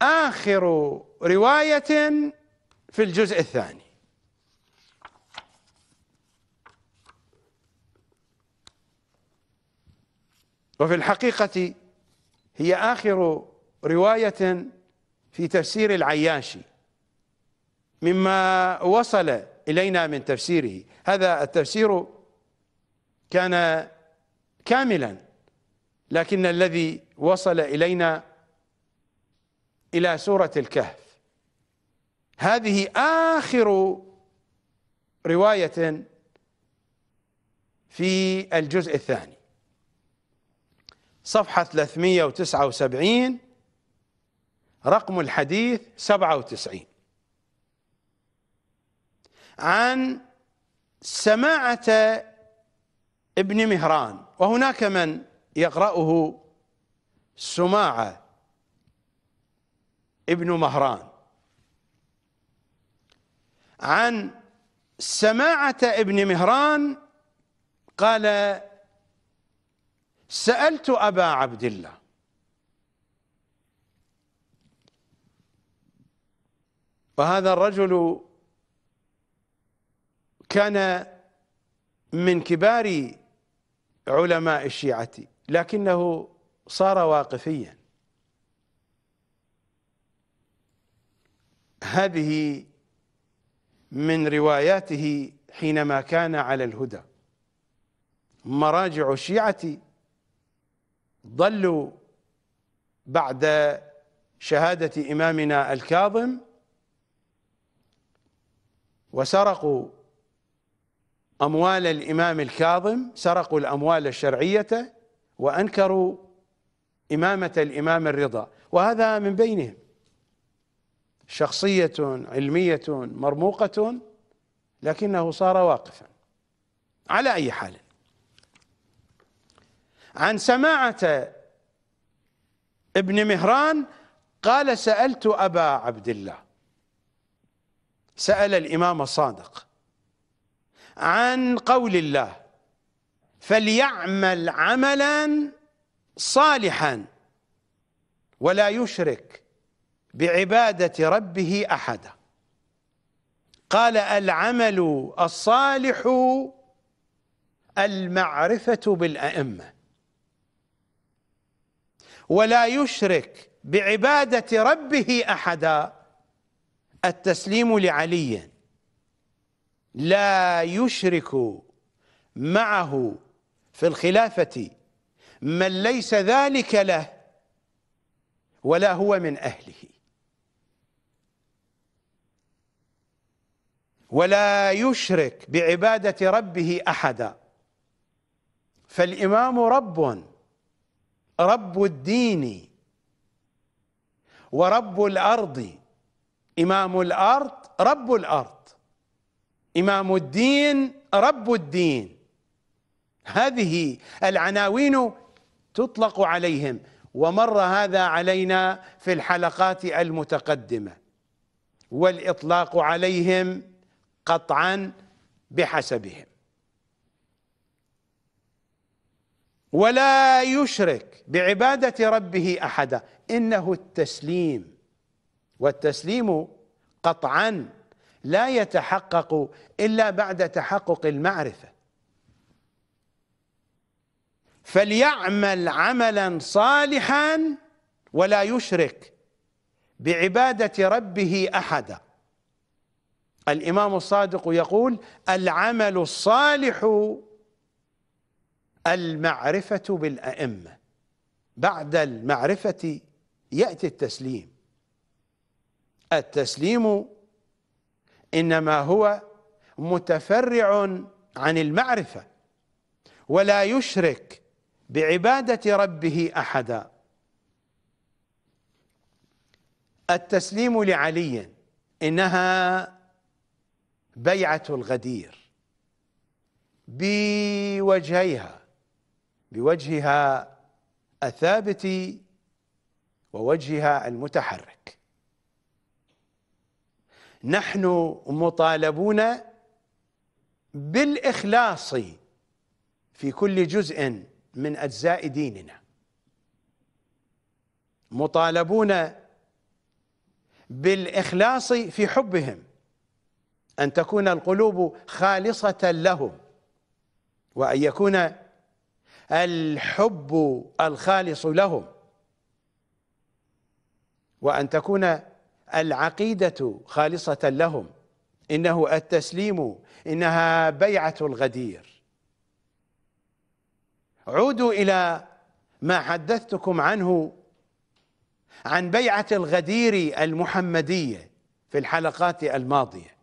آخر رواية في الجزء الثاني وفي الحقيقة هي آخر رواية في تفسير العياشي مما وصل إلينا من تفسيره هذا التفسير كان كاملا لكن الذي وصل إلينا إلى سورة الكهف هذه آخر رواية في الجزء الثاني صفحة 379 رقم الحديث 97 عن سماعة ابن مهران وهناك من يقرأه سماعة ابن مهران عن سماعة ابن مهران قال سألت أبا عبد الله وهذا الرجل كان من كبار علماء الشيعة لكنه صار واقفيا هذه من رواياته حينما كان على الهدى مراجع الشيعة ضلوا بعد شهادة إمامنا الكاظم وسرقوا أموال الإمام الكاظم سرقوا الأموال الشرعية وأنكروا إمامة الإمام الرضا وهذا من بينهم شخصية علمية مرموقة لكنه صار واقفا على أي حال عن سماعة ابن مهران قال سألت أبا عبد الله سأل الإمام الصادق عن قول الله فليعمل عملا صالحا ولا يشرك بعبادة ربه أحدا قال العمل الصالح المعرفة بالأئمة ولا يشرك بعبادة ربه أحدا التسليم لعلي لا يشرك معه في الخلافة من ليس ذلك له ولا هو من أهله ولا يشرك بعبادة ربه أحدا فالإمام رب رب الدين ورب الأرض إمام الأرض رب الأرض إمام الدين رب الدين هذه العناوين تطلق عليهم ومر هذا علينا في الحلقات المتقدمة والإطلاق عليهم قطعا بحسبهم ولا يشرك بعبادة ربه أحدا إنه التسليم والتسليم قطعا لا يتحقق إلا بعد تحقق المعرفة فليعمل عملا صالحا ولا يشرك بعبادة ربه أحدا الإمام الصادق يقول العمل الصالح المعرفة بالأئمة بعد المعرفة يأتي التسليم التسليم إنما هو متفرع عن المعرفة ولا يشرك بعبادة ربه أحدا التسليم لعلي إنها بيعة الغدير بوجهيها بوجهها الثابت ووجهها المتحرك نحن مطالبون بالإخلاص في كل جزء من أجزاء ديننا مطالبون بالإخلاص في حبهم أن تكون القلوب خالصة لهم وأن يكون الحب الخالص لهم وأن تكون العقيدة خالصة لهم إنه التسليم إنها بيعة الغدير عودوا إلى ما حدثتكم عنه عن بيعة الغدير المحمدية في الحلقات الماضية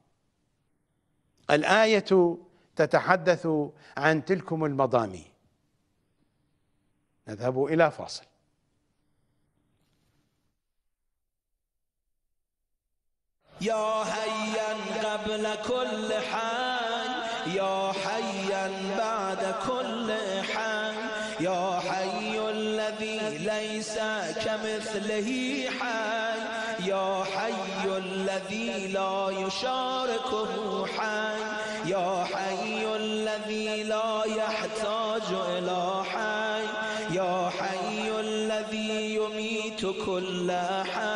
الآية تتحدث عن تلكم المضامين نذهب إلى فاصل يا حيا قبل كل حي يا حيا بعد كل حي يا حي الذي ليس كمثله حي يا حي الذي لا يشاركه حي يا حي الذي لا يحتاج إلى حي يا حي الذي يميت كل حي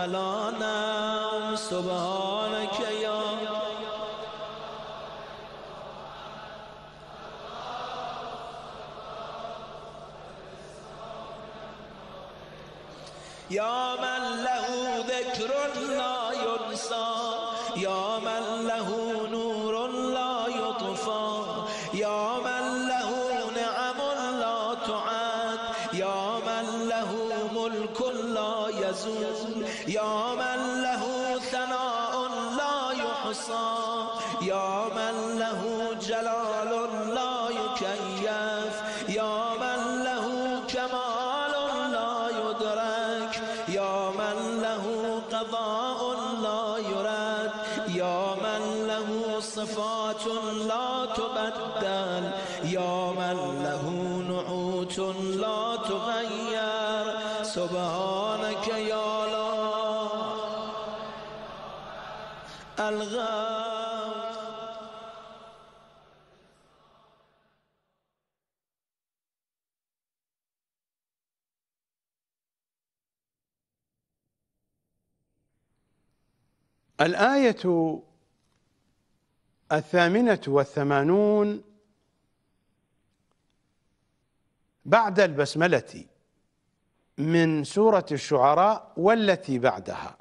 ملالم سبحانک یا یا من له ذکر لا ینسا یا من jalon الآية الثامنة والثمانون بعد البسملة من سورة الشعراء والتي بعدها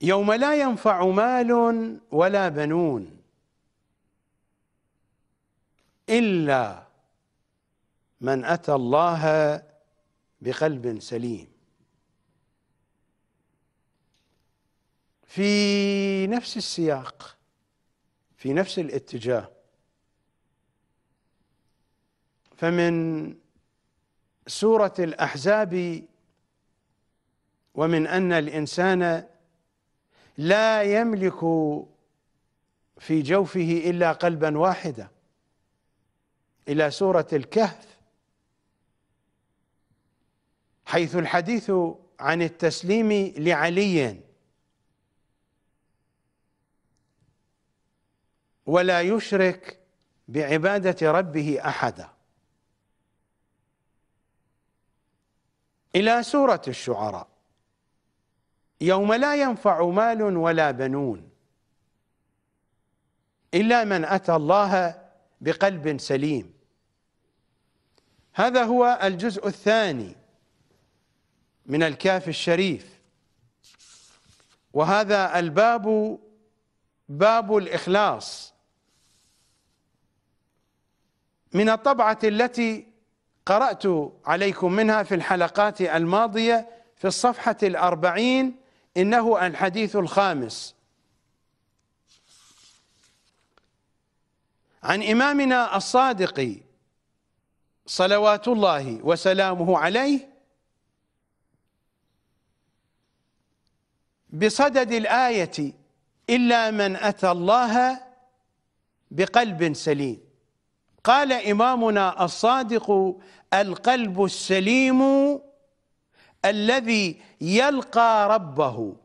يوم لا ينفع مال ولا بنون إلا من أتى الله بقلب سليم في نفس السياق في نفس الاتجاه فمن سوره الاحزاب ومن ان الانسان لا يملك في جوفه الا قلبا واحدا الى سوره الكهف حيث الحديث عن التسليم لعلي ولا يشرك بعبادة ربه أحدا إلى سورة الشعراء يوم لا ينفع مال ولا بنون إلا من أتى الله بقلب سليم هذا هو الجزء الثاني من الكاف الشريف وهذا الباب باب الإخلاص من الطبعة التي قرأت عليكم منها في الحلقات الماضية في الصفحة الأربعين إنه الحديث الخامس عن إمامنا الصادق صلوات الله وسلامه عليه بصدد الآية إلا من أتى الله بقلب سليم قال إمامنا الصادق القلب السليم الذي يلقى ربه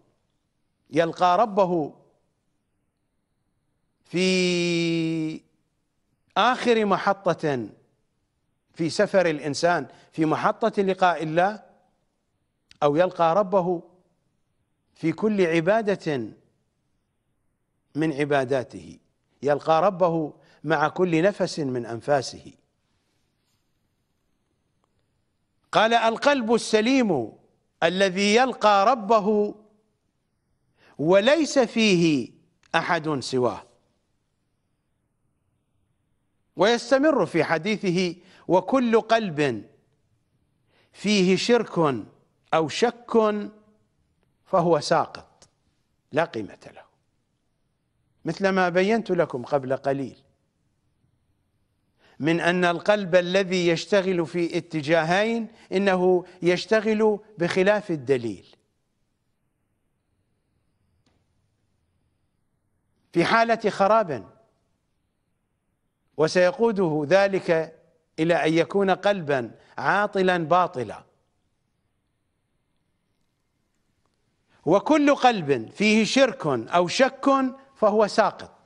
يلقى ربه في آخر محطة في سفر الإنسان في محطة لقاء الله أو يلقى ربه في كل عبادة من عباداته يلقى ربه مع كل نفس من أنفاسه قال القلب السليم الذي يلقى ربه وليس فيه أحد سواه ويستمر في حديثه وكل قلب فيه شرك أو شك فهو ساقط لا قيمة له مثل ما بينت لكم قبل قليل من أن القلب الذي يشتغل في اتجاهين إنه يشتغل بخلاف الدليل في حالة خراب وسيقوده ذلك إلى أن يكون قلبا عاطلا باطلا وكل قلب فيه شرك أو شك فهو ساقط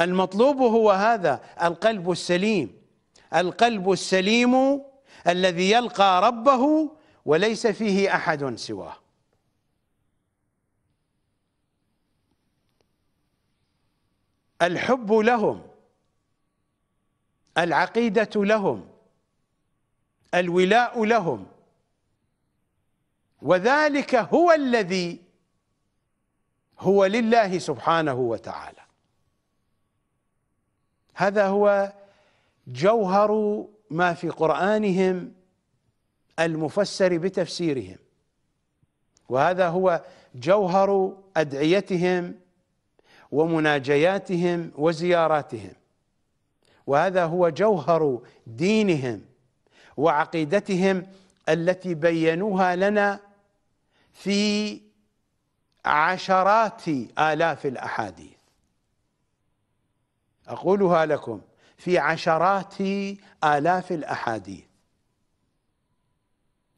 المطلوب هو هذا القلب السليم القلب السليم الذي يلقى ربه وليس فيه احد سواه الحب لهم العقيده لهم الولاء لهم وذلك هو الذي هو لله سبحانه وتعالى هذا هو جوهر ما في قرآنهم المفسر بتفسيرهم وهذا هو جوهر أدعيتهم ومناجياتهم وزياراتهم وهذا هو جوهر دينهم وعقيدتهم التي بينوها لنا في عشرات آلاف الأحاديث أقولها لكم في عشرات آلاف الأحاديث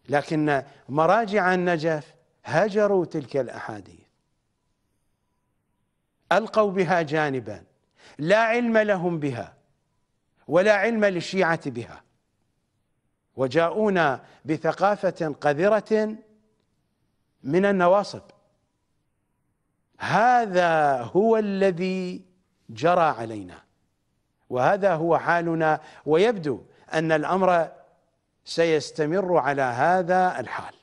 لكن مراجع النجف هجروا تلك الأحاديث ألقوا بها جانبا لا علم لهم بها ولا علم للشيعة بها وجاءونا بثقافة قذرة من النواصب هذا هو الذي جرى علينا وهذا هو حالنا ويبدو ان الامر سيستمر على هذا الحال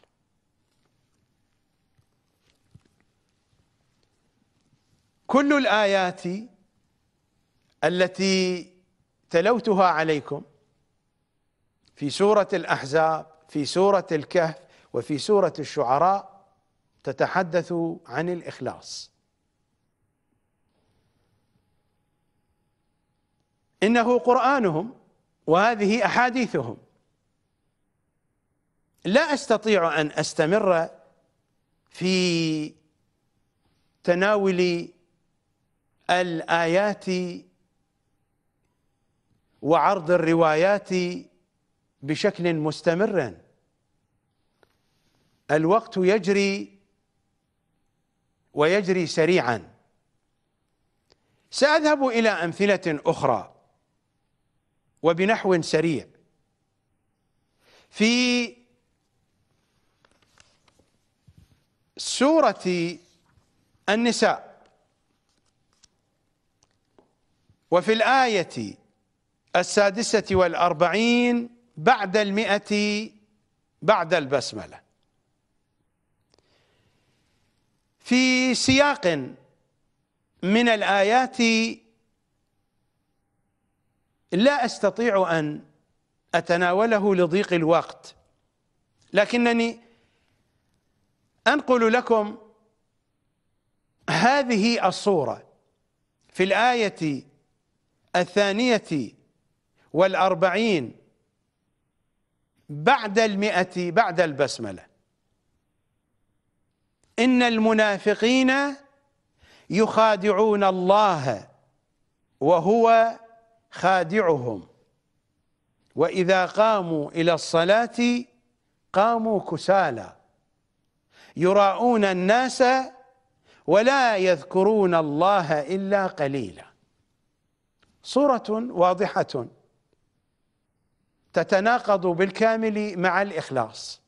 كل الايات التي تلوتها عليكم في سوره الاحزاب في سوره الكهف وفي سوره الشعراء تتحدث عن الاخلاص إنه قرآنهم وهذه أحاديثهم لا أستطيع أن أستمر في تناول الآيات وعرض الروايات بشكل مستمر الوقت يجري ويجري سريعا سأذهب إلى أمثلة أخرى وبنحو سريع في سورة النساء وفي الآية السادسة والأربعين بعد المئة بعد البسملة في سياق من الآيات لا استطيع ان اتناوله لضيق الوقت لكنني انقل لكم هذه الصوره في الايه الثانيه والاربعين بعد المئه بعد البسمله ان المنافقين يخادعون الله وهو خادعهم وإذا قاموا إلى الصلاة قاموا كسالى يراءون الناس ولا يذكرون الله إلا قليلا صورة واضحة تتناقض بالكامل مع الإخلاص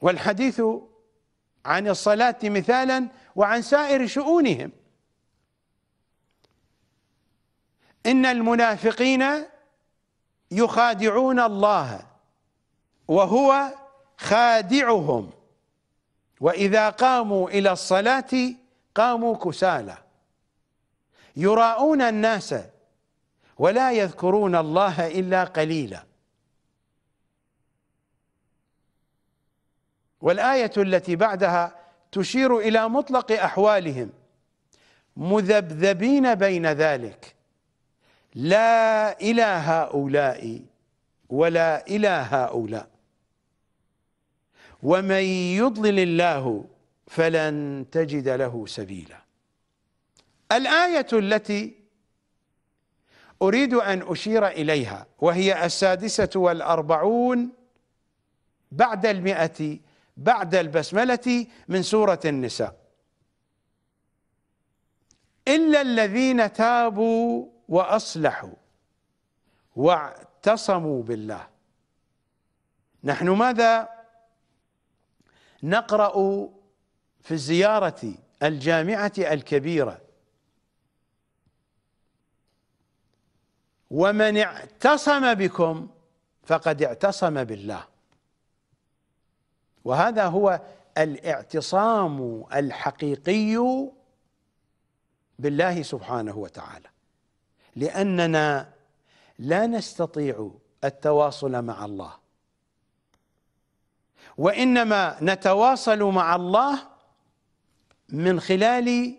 والحديث عن الصلاة مثالا وعن سائر شؤونهم إن المنافقين يخادعون الله وهو خادعهم وإذا قاموا إلى الصلاة قاموا كسالى يراءون الناس ولا يذكرون الله إلا قليلا والآية التي بعدها تشير إلى مطلق أحوالهم مذبذبين بين ذلك لا إلى هؤلاء ولا إلى هؤلاء ومن يضلل الله فلن تجد له سبيلا الآية التي أريد أن أشير إليها وهي السادسة والأربعون بعد المئة بعد البسملة من سورة النساء إلا الذين تابوا واصلحوا واعتصموا بالله نحن ماذا نقرا في الزياره الجامعه الكبيره ومن اعتصم بكم فقد اعتصم بالله وهذا هو الاعتصام الحقيقي بالله سبحانه وتعالى لاننا لا نستطيع التواصل مع الله وانما نتواصل مع الله من خلال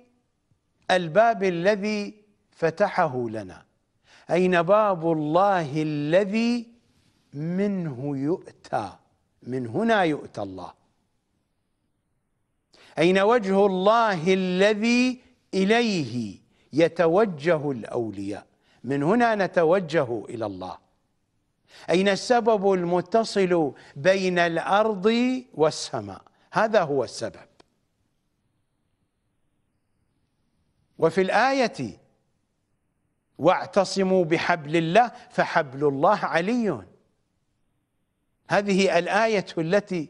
الباب الذي فتحه لنا اين باب الله الذي منه يؤتى من هنا يؤتى الله اين وجه الله الذي اليه يتوجه الاولياء من هنا نتوجه الى الله اين السبب المتصل بين الارض والسماء هذا هو السبب وفي الايه واعتصموا بحبل الله فحبل الله علي هذه الايه التي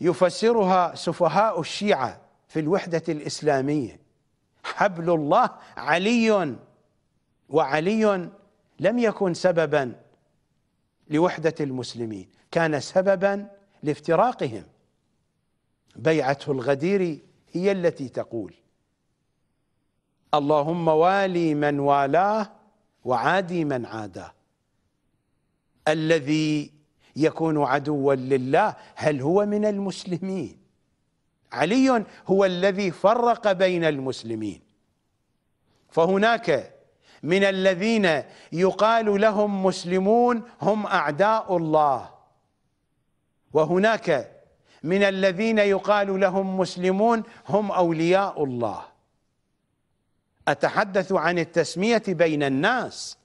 يفسرها سفهاء الشيعه في الوحده الاسلاميه حبل الله علي وعلي لم يكن سببا لوحدة المسلمين كان سببا لافتراقهم بيعة الغدير هي التي تقول اللهم والي من والاه وعادي من عاداه الذي يكون عدوا لله هل هو من المسلمين علي هو الذي فرق بين المسلمين فهناك من الذين يقال لهم مسلمون هم اعداء الله وهناك من الذين يقال لهم مسلمون هم اولياء الله اتحدث عن التسميه بين الناس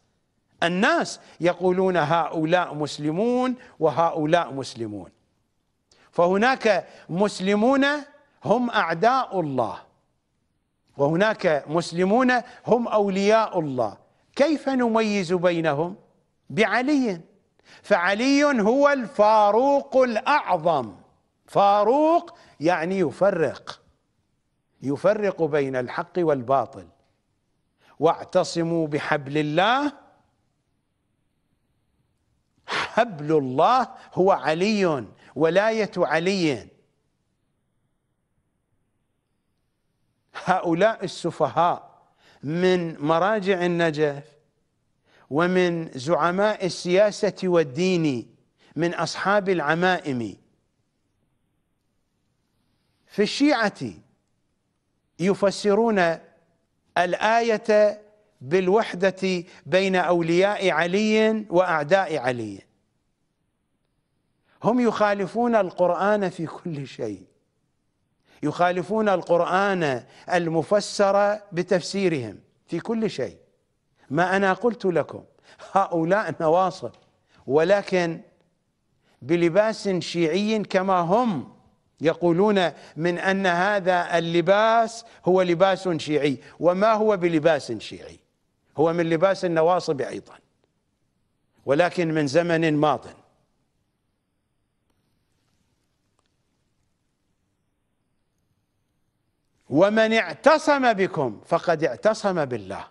الناس يقولون هؤلاء مسلمون وهؤلاء مسلمون فهناك مسلمون هم أعداء الله وهناك مسلمون هم أولياء الله كيف نميز بينهم بعلي فعلي هو الفاروق الأعظم فاروق يعني يفرق يفرق بين الحق والباطل واعتصموا بحبل الله حبل الله هو علي ولاية علي هؤلاء السفهاء من مراجع النجف ومن زعماء السياسة والدين من أصحاب العمائم في الشيعة يفسرون الآية بالوحدة بين أولياء علي وأعداء علي هم يخالفون القرآن في كل شيء يخالفون القرآن المفسر بتفسيرهم في كل شيء ما أنا قلت لكم هؤلاء نواصب ولكن بلباس شيعي كما هم يقولون من أن هذا اللباس هو لباس شيعي وما هو بلباس شيعي هو من لباس النواصب أيضا ولكن من زمن ماضٍ ومن اعتصم بكم فقد اعتصم بالله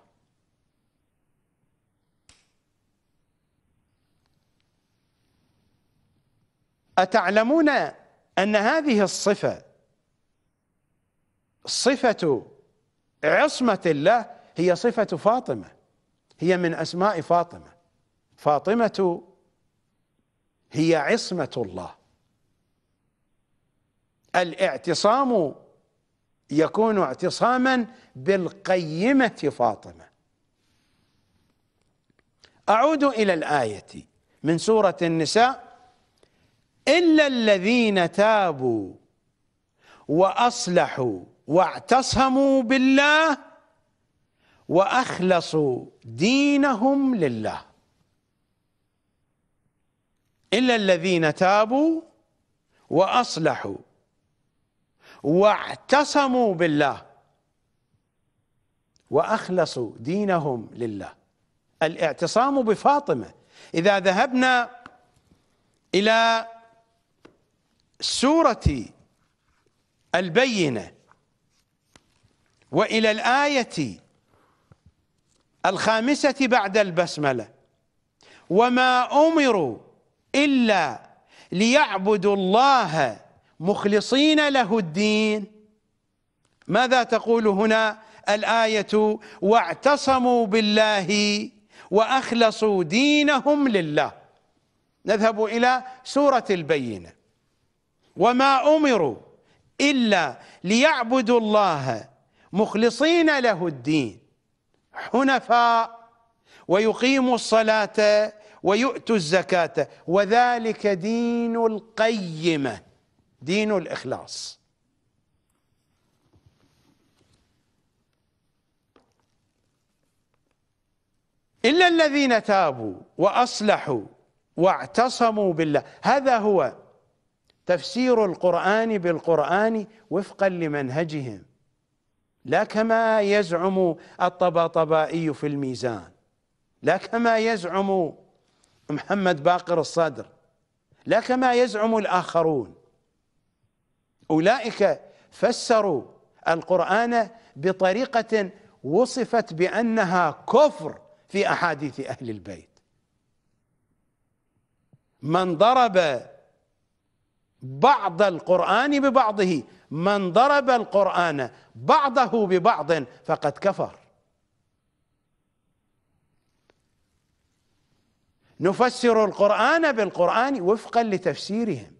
أتعلمون أن هذه الصفة صفة عصمة الله هي صفة فاطمة هي من أسماء فاطمة فاطمة هي عصمة الله الاعتصام يكون اعتصاما بالقيمة فاطمة أعود إلى الآية من سورة النساء إلا الذين تابوا وأصلحوا واعتصموا بالله وأخلصوا دينهم لله إلا الذين تابوا وأصلحوا واعتصموا بالله واخلصوا دينهم لله الاعتصام بفاطمه اذا ذهبنا الى سوره البينه والى الايه الخامسه بعد البسمله وما امروا الا ليعبدوا الله مخلصين له الدين ماذا تقول هنا الآية واعتصموا بالله وأخلصوا دينهم لله نذهب إلى سورة البينة وما أمروا إلا ليعبدوا الله مخلصين له الدين حنفاء ويقيموا الصلاة ويؤتوا الزكاة وذلك دين القيمة دين الاخلاص الا الذين تابوا واصلحوا واعتصموا بالله هذا هو تفسير القران بالقران وفقا لمنهجهم لا كما يزعم الطباطبائي في الميزان لا كما يزعم محمد باقر الصدر لا كما يزعم الاخرون أولئك فسروا القرآن بطريقة وصفت بأنها كفر في أحاديث أهل البيت من ضرب بعض القرآن ببعضه من ضرب القرآن بعضه ببعض فقد كفر نفسر القرآن بالقرآن وفقا لتفسيرهم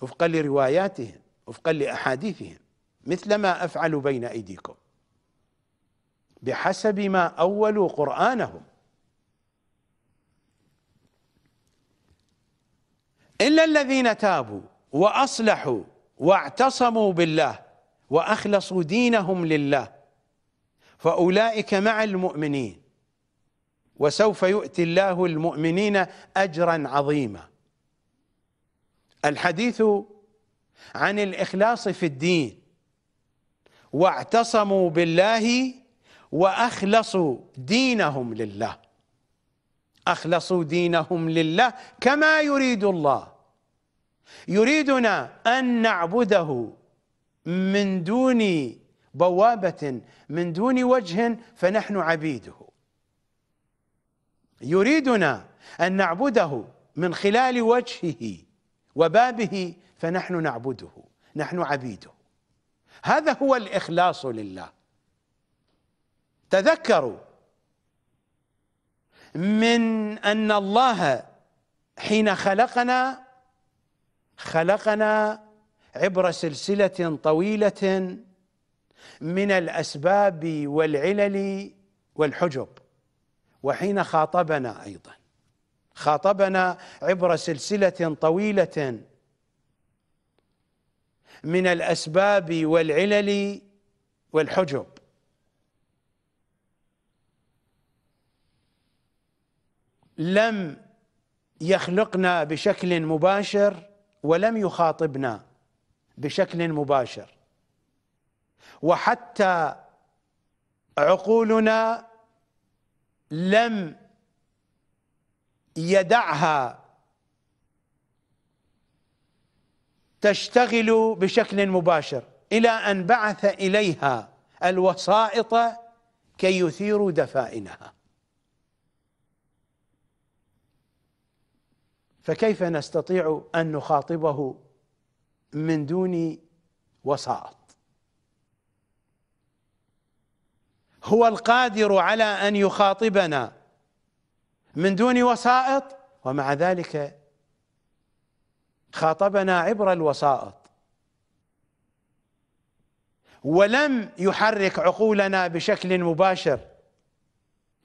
وفقا لرواياتهم وفقا لأحاديثهم مثل ما أفعل بين أيديكم بحسب ما أولوا قرآنهم إلا الذين تابوا وأصلحوا واعتصموا بالله وأخلصوا دينهم لله فأولئك مع المؤمنين وسوف يؤتي الله المؤمنين أجرا عظيما الحديث عن الإخلاص في الدين واعتصموا بالله وأخلصوا دينهم لله أخلصوا دينهم لله كما يريد الله يريدنا أن نعبده من دون بوابة من دون وجه فنحن عبيده يريدنا أن نعبده من خلال وجهه وبابه فنحن نعبده نحن عبيده هذا هو الإخلاص لله تذكروا من أن الله حين خلقنا خلقنا عبر سلسلة طويلة من الأسباب والعلل والحجب وحين خاطبنا أيضا خاطبنا عبر سلسلة طويلة من الأسباب والعلل والحجب لم يخلقنا بشكل مباشر ولم يخاطبنا بشكل مباشر وحتى عقولنا لم يدعها تشتغل بشكل مباشر إلى أن بعث إليها الوسائط كي يثيروا دفائنها فكيف نستطيع أن نخاطبه من دون وسائط هو القادر على أن يخاطبنا من دون وسائط ومع ذلك خاطبنا عبر الوسائط ولم يحرك عقولنا بشكل مباشر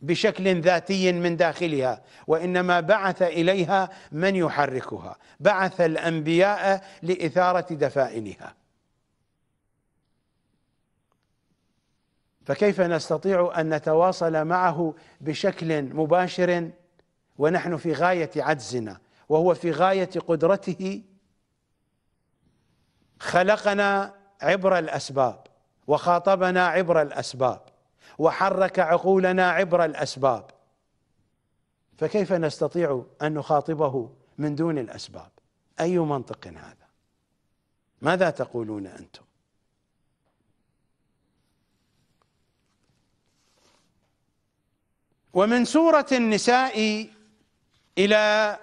بشكل ذاتي من داخلها وانما بعث اليها من يحركها بعث الانبياء لاثاره دفائنها فكيف نستطيع ان نتواصل معه بشكل مباشر ونحن في غايه عجزنا وهو في غاية قدرته خلقنا عبر الأسباب وخاطبنا عبر الأسباب وحرك عقولنا عبر الأسباب فكيف نستطيع أن نخاطبه من دون الأسباب أي منطق هذا ماذا تقولون أنتم ومن سورة النساء إلى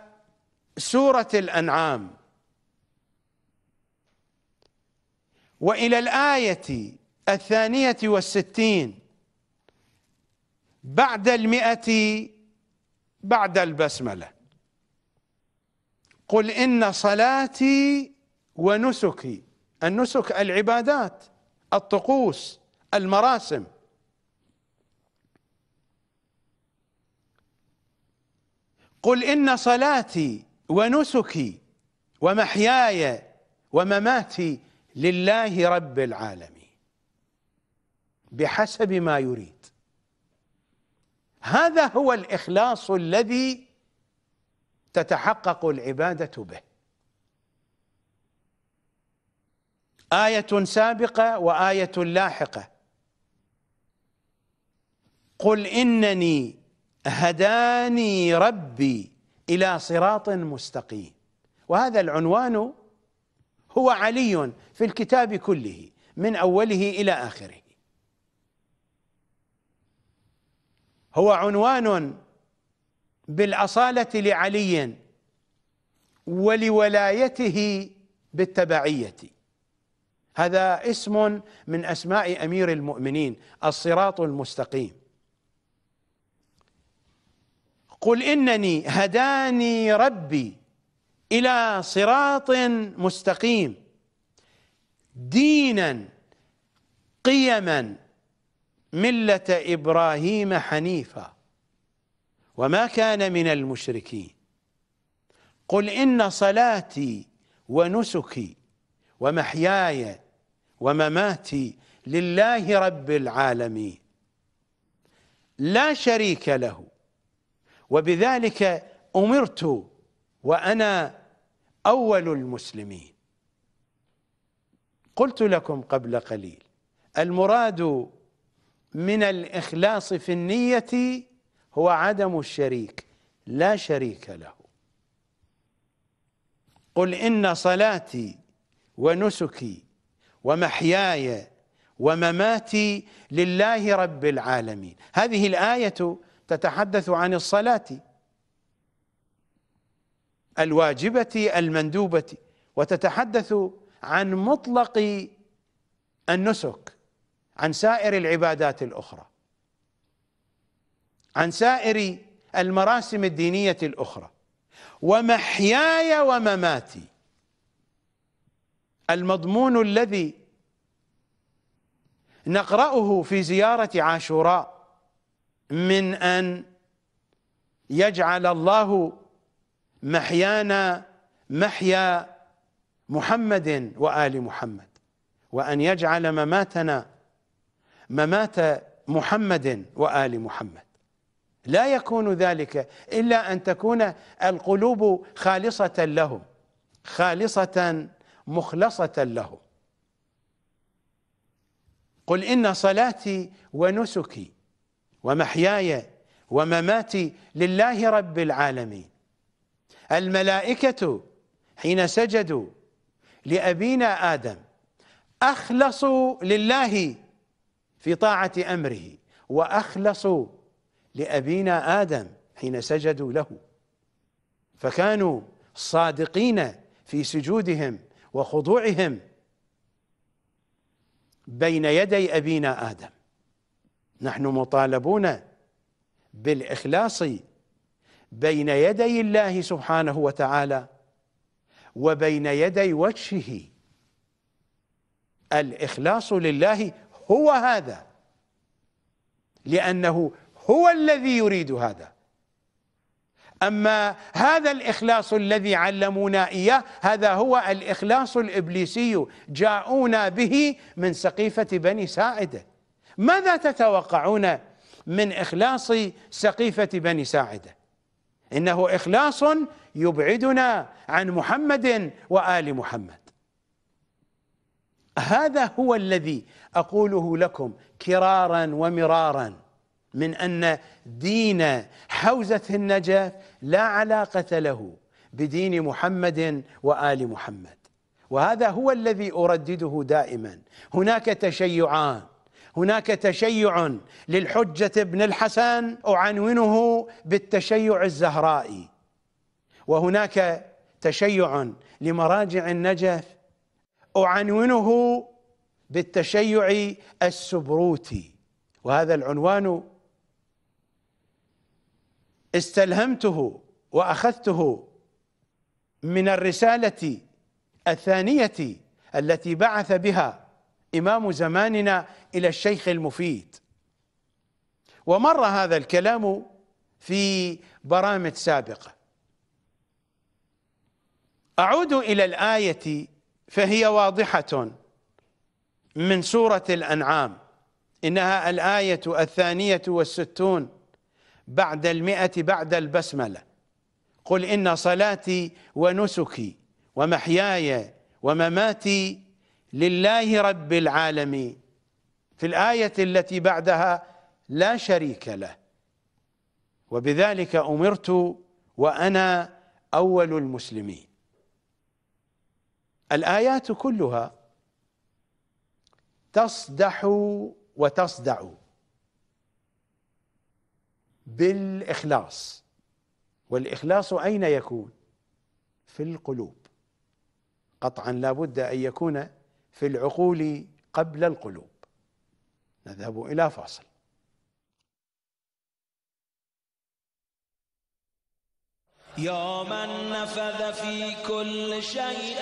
سوره الانعام والى الايه الثانيه والستين بعد المئه بعد البسمله قل ان صلاتي ونسكي النسك العبادات الطقوس المراسم قل ان صلاتي ونسكي ومحياي ومماتي لله رب العالمين بحسب ما يريد هذا هو الإخلاص الذي تتحقق العبادة به آية سابقة وآية لاحقة قل إنني هداني ربي الى صراط مستقيم وهذا العنوان هو علي في الكتاب كله من اوله الى اخره هو عنوان بالاصاله لعلي ولولايته بالتبعيه هذا اسم من اسماء امير المؤمنين الصراط المستقيم قل إنني هداني ربي إلى صراط مستقيم دينا قيما ملة إبراهيم حنيفا وما كان من المشركين قل إن صلاتي ونسكي ومحياي ومماتي لله رب العالمين لا شريك له وبذلك امرت وانا اول المسلمين قلت لكم قبل قليل المراد من الاخلاص في النيه هو عدم الشريك لا شريك له قل ان صلاتي ونسكي ومحياي ومماتي لله رب العالمين هذه الايه تتحدث عن الصلاة الواجبة المندوبة وتتحدث عن مطلق النسك عن سائر العبادات الأخرى عن سائر المراسم الدينية الأخرى ومحياي ومماتي المضمون الذي نقرأه في زيارة عاشوراء من أن يجعل الله محيانا محيا محمد وآل محمد وأن يجعل مماتنا ممات محمد وآل محمد لا يكون ذلك إلا أن تكون القلوب خالصة لهم خالصة مخلصة لهم قل إن صلاتي ونسكي ومحياي ومماتي لله رب العالمين الملائكة حين سجدوا لأبينا آدم أخلصوا لله في طاعة أمره وأخلصوا لأبينا آدم حين سجدوا له فكانوا صادقين في سجودهم وخضوعهم بين يدي أبينا آدم نحن مطالبون بالاخلاص بين يدي الله سبحانه وتعالى وبين يدي وجهه الاخلاص لله هو هذا لانه هو الذي يريد هذا اما هذا الاخلاص الذي علمونا اياه هذا هو الاخلاص الابليسي جاءونا به من سقيفه بني ساعده ماذا تتوقعون من إخلاص سقيفة بني ساعدة إنه إخلاص يبعدنا عن محمد وآل محمد هذا هو الذي أقوله لكم كرارا ومرارا من أن دين حوزة النجف لا علاقة له بدين محمد وآل محمد وهذا هو الذي أردده دائما هناك تشيعان هناك تشيع للحجة بن الحسن أعنونه بالتشيع الزهرائي وهناك تشيع لمراجع النجف أعنونه بالتشيع السبروتي وهذا العنوان استلهمته واخذته من الرساله الثانيه التي بعث بها إمام زماننا إلى الشيخ المفيد ومر هذا الكلام في برامج سابقة أعود إلى الآية فهي واضحة من سورة الأنعام إنها الآية الثانية والستون بعد المئة بعد البسملة قل إن صلاتي ونسكي ومحياي ومماتي لله رب العالمين في الآية التي بعدها لا شريك له وبذلك أمرت وأنا أول المسلمين الآيات كلها تصدح وتصدع بالإخلاص والإخلاص أين يكون؟ في القلوب قطعا لا بد أن يكون في العقول قبل القلوب نذهب الى فاصل يا من نفذ في كل شيء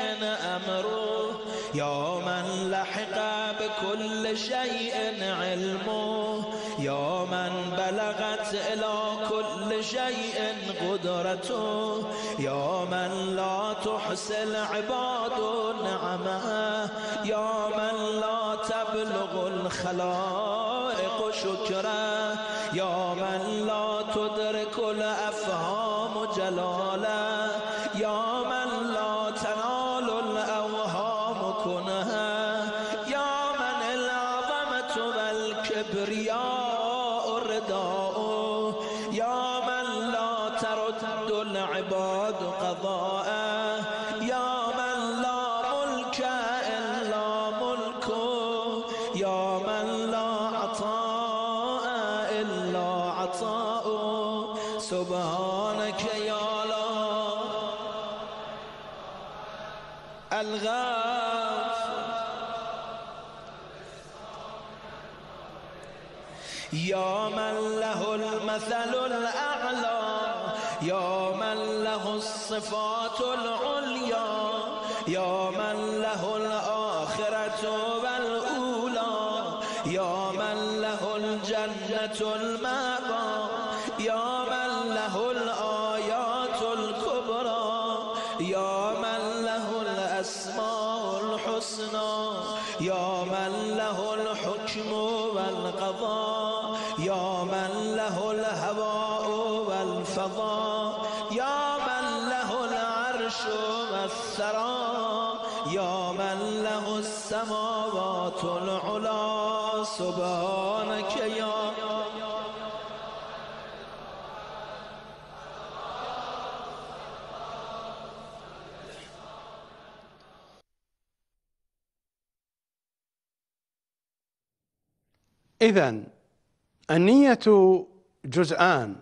أمره يا من لحق بكل شيء علمه يا من بلغت إلى كل شيء قدرته يا من لا تحصي العباد نعمه Ya صفا إذا النية جزءان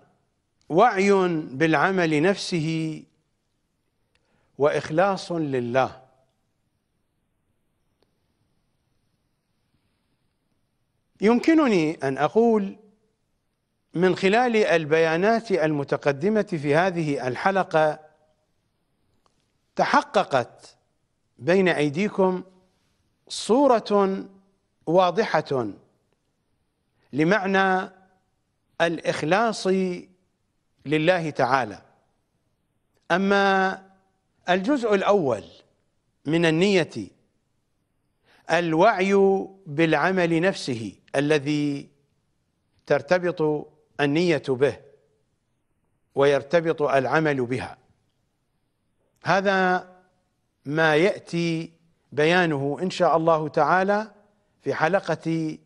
وعي بالعمل نفسه وإخلاص لله يمكنني أن أقول من خلال البيانات المتقدمة في هذه الحلقة تحققت بين أيديكم صورة واضحة لمعنى الإخلاص لله تعالى أما الجزء الأول من النية الوعي بالعمل نفسه الذي ترتبط النية به ويرتبط العمل بها هذا ما يأتي بيانه إن شاء الله تعالى في حلقة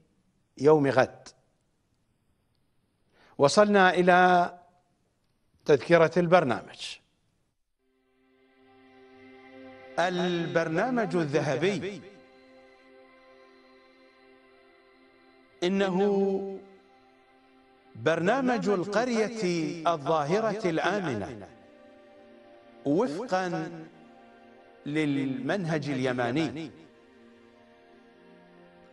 يوم غد وصلنا إلى تذكرة البرنامج البرنامج الذهبي إنه برنامج القرية الظاهرة الآمنة وفقا للمنهج اليماني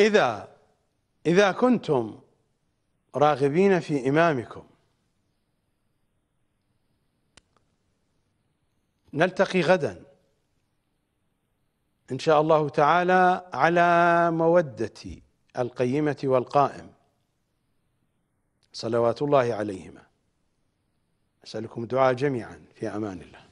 إذا إذا كنتم راغبين في إمامكم نلتقي غدا إن شاء الله تعالى على مودة القيمة والقائم صلوات الله عليهما أسألكم دعاء جميعا في أمان الله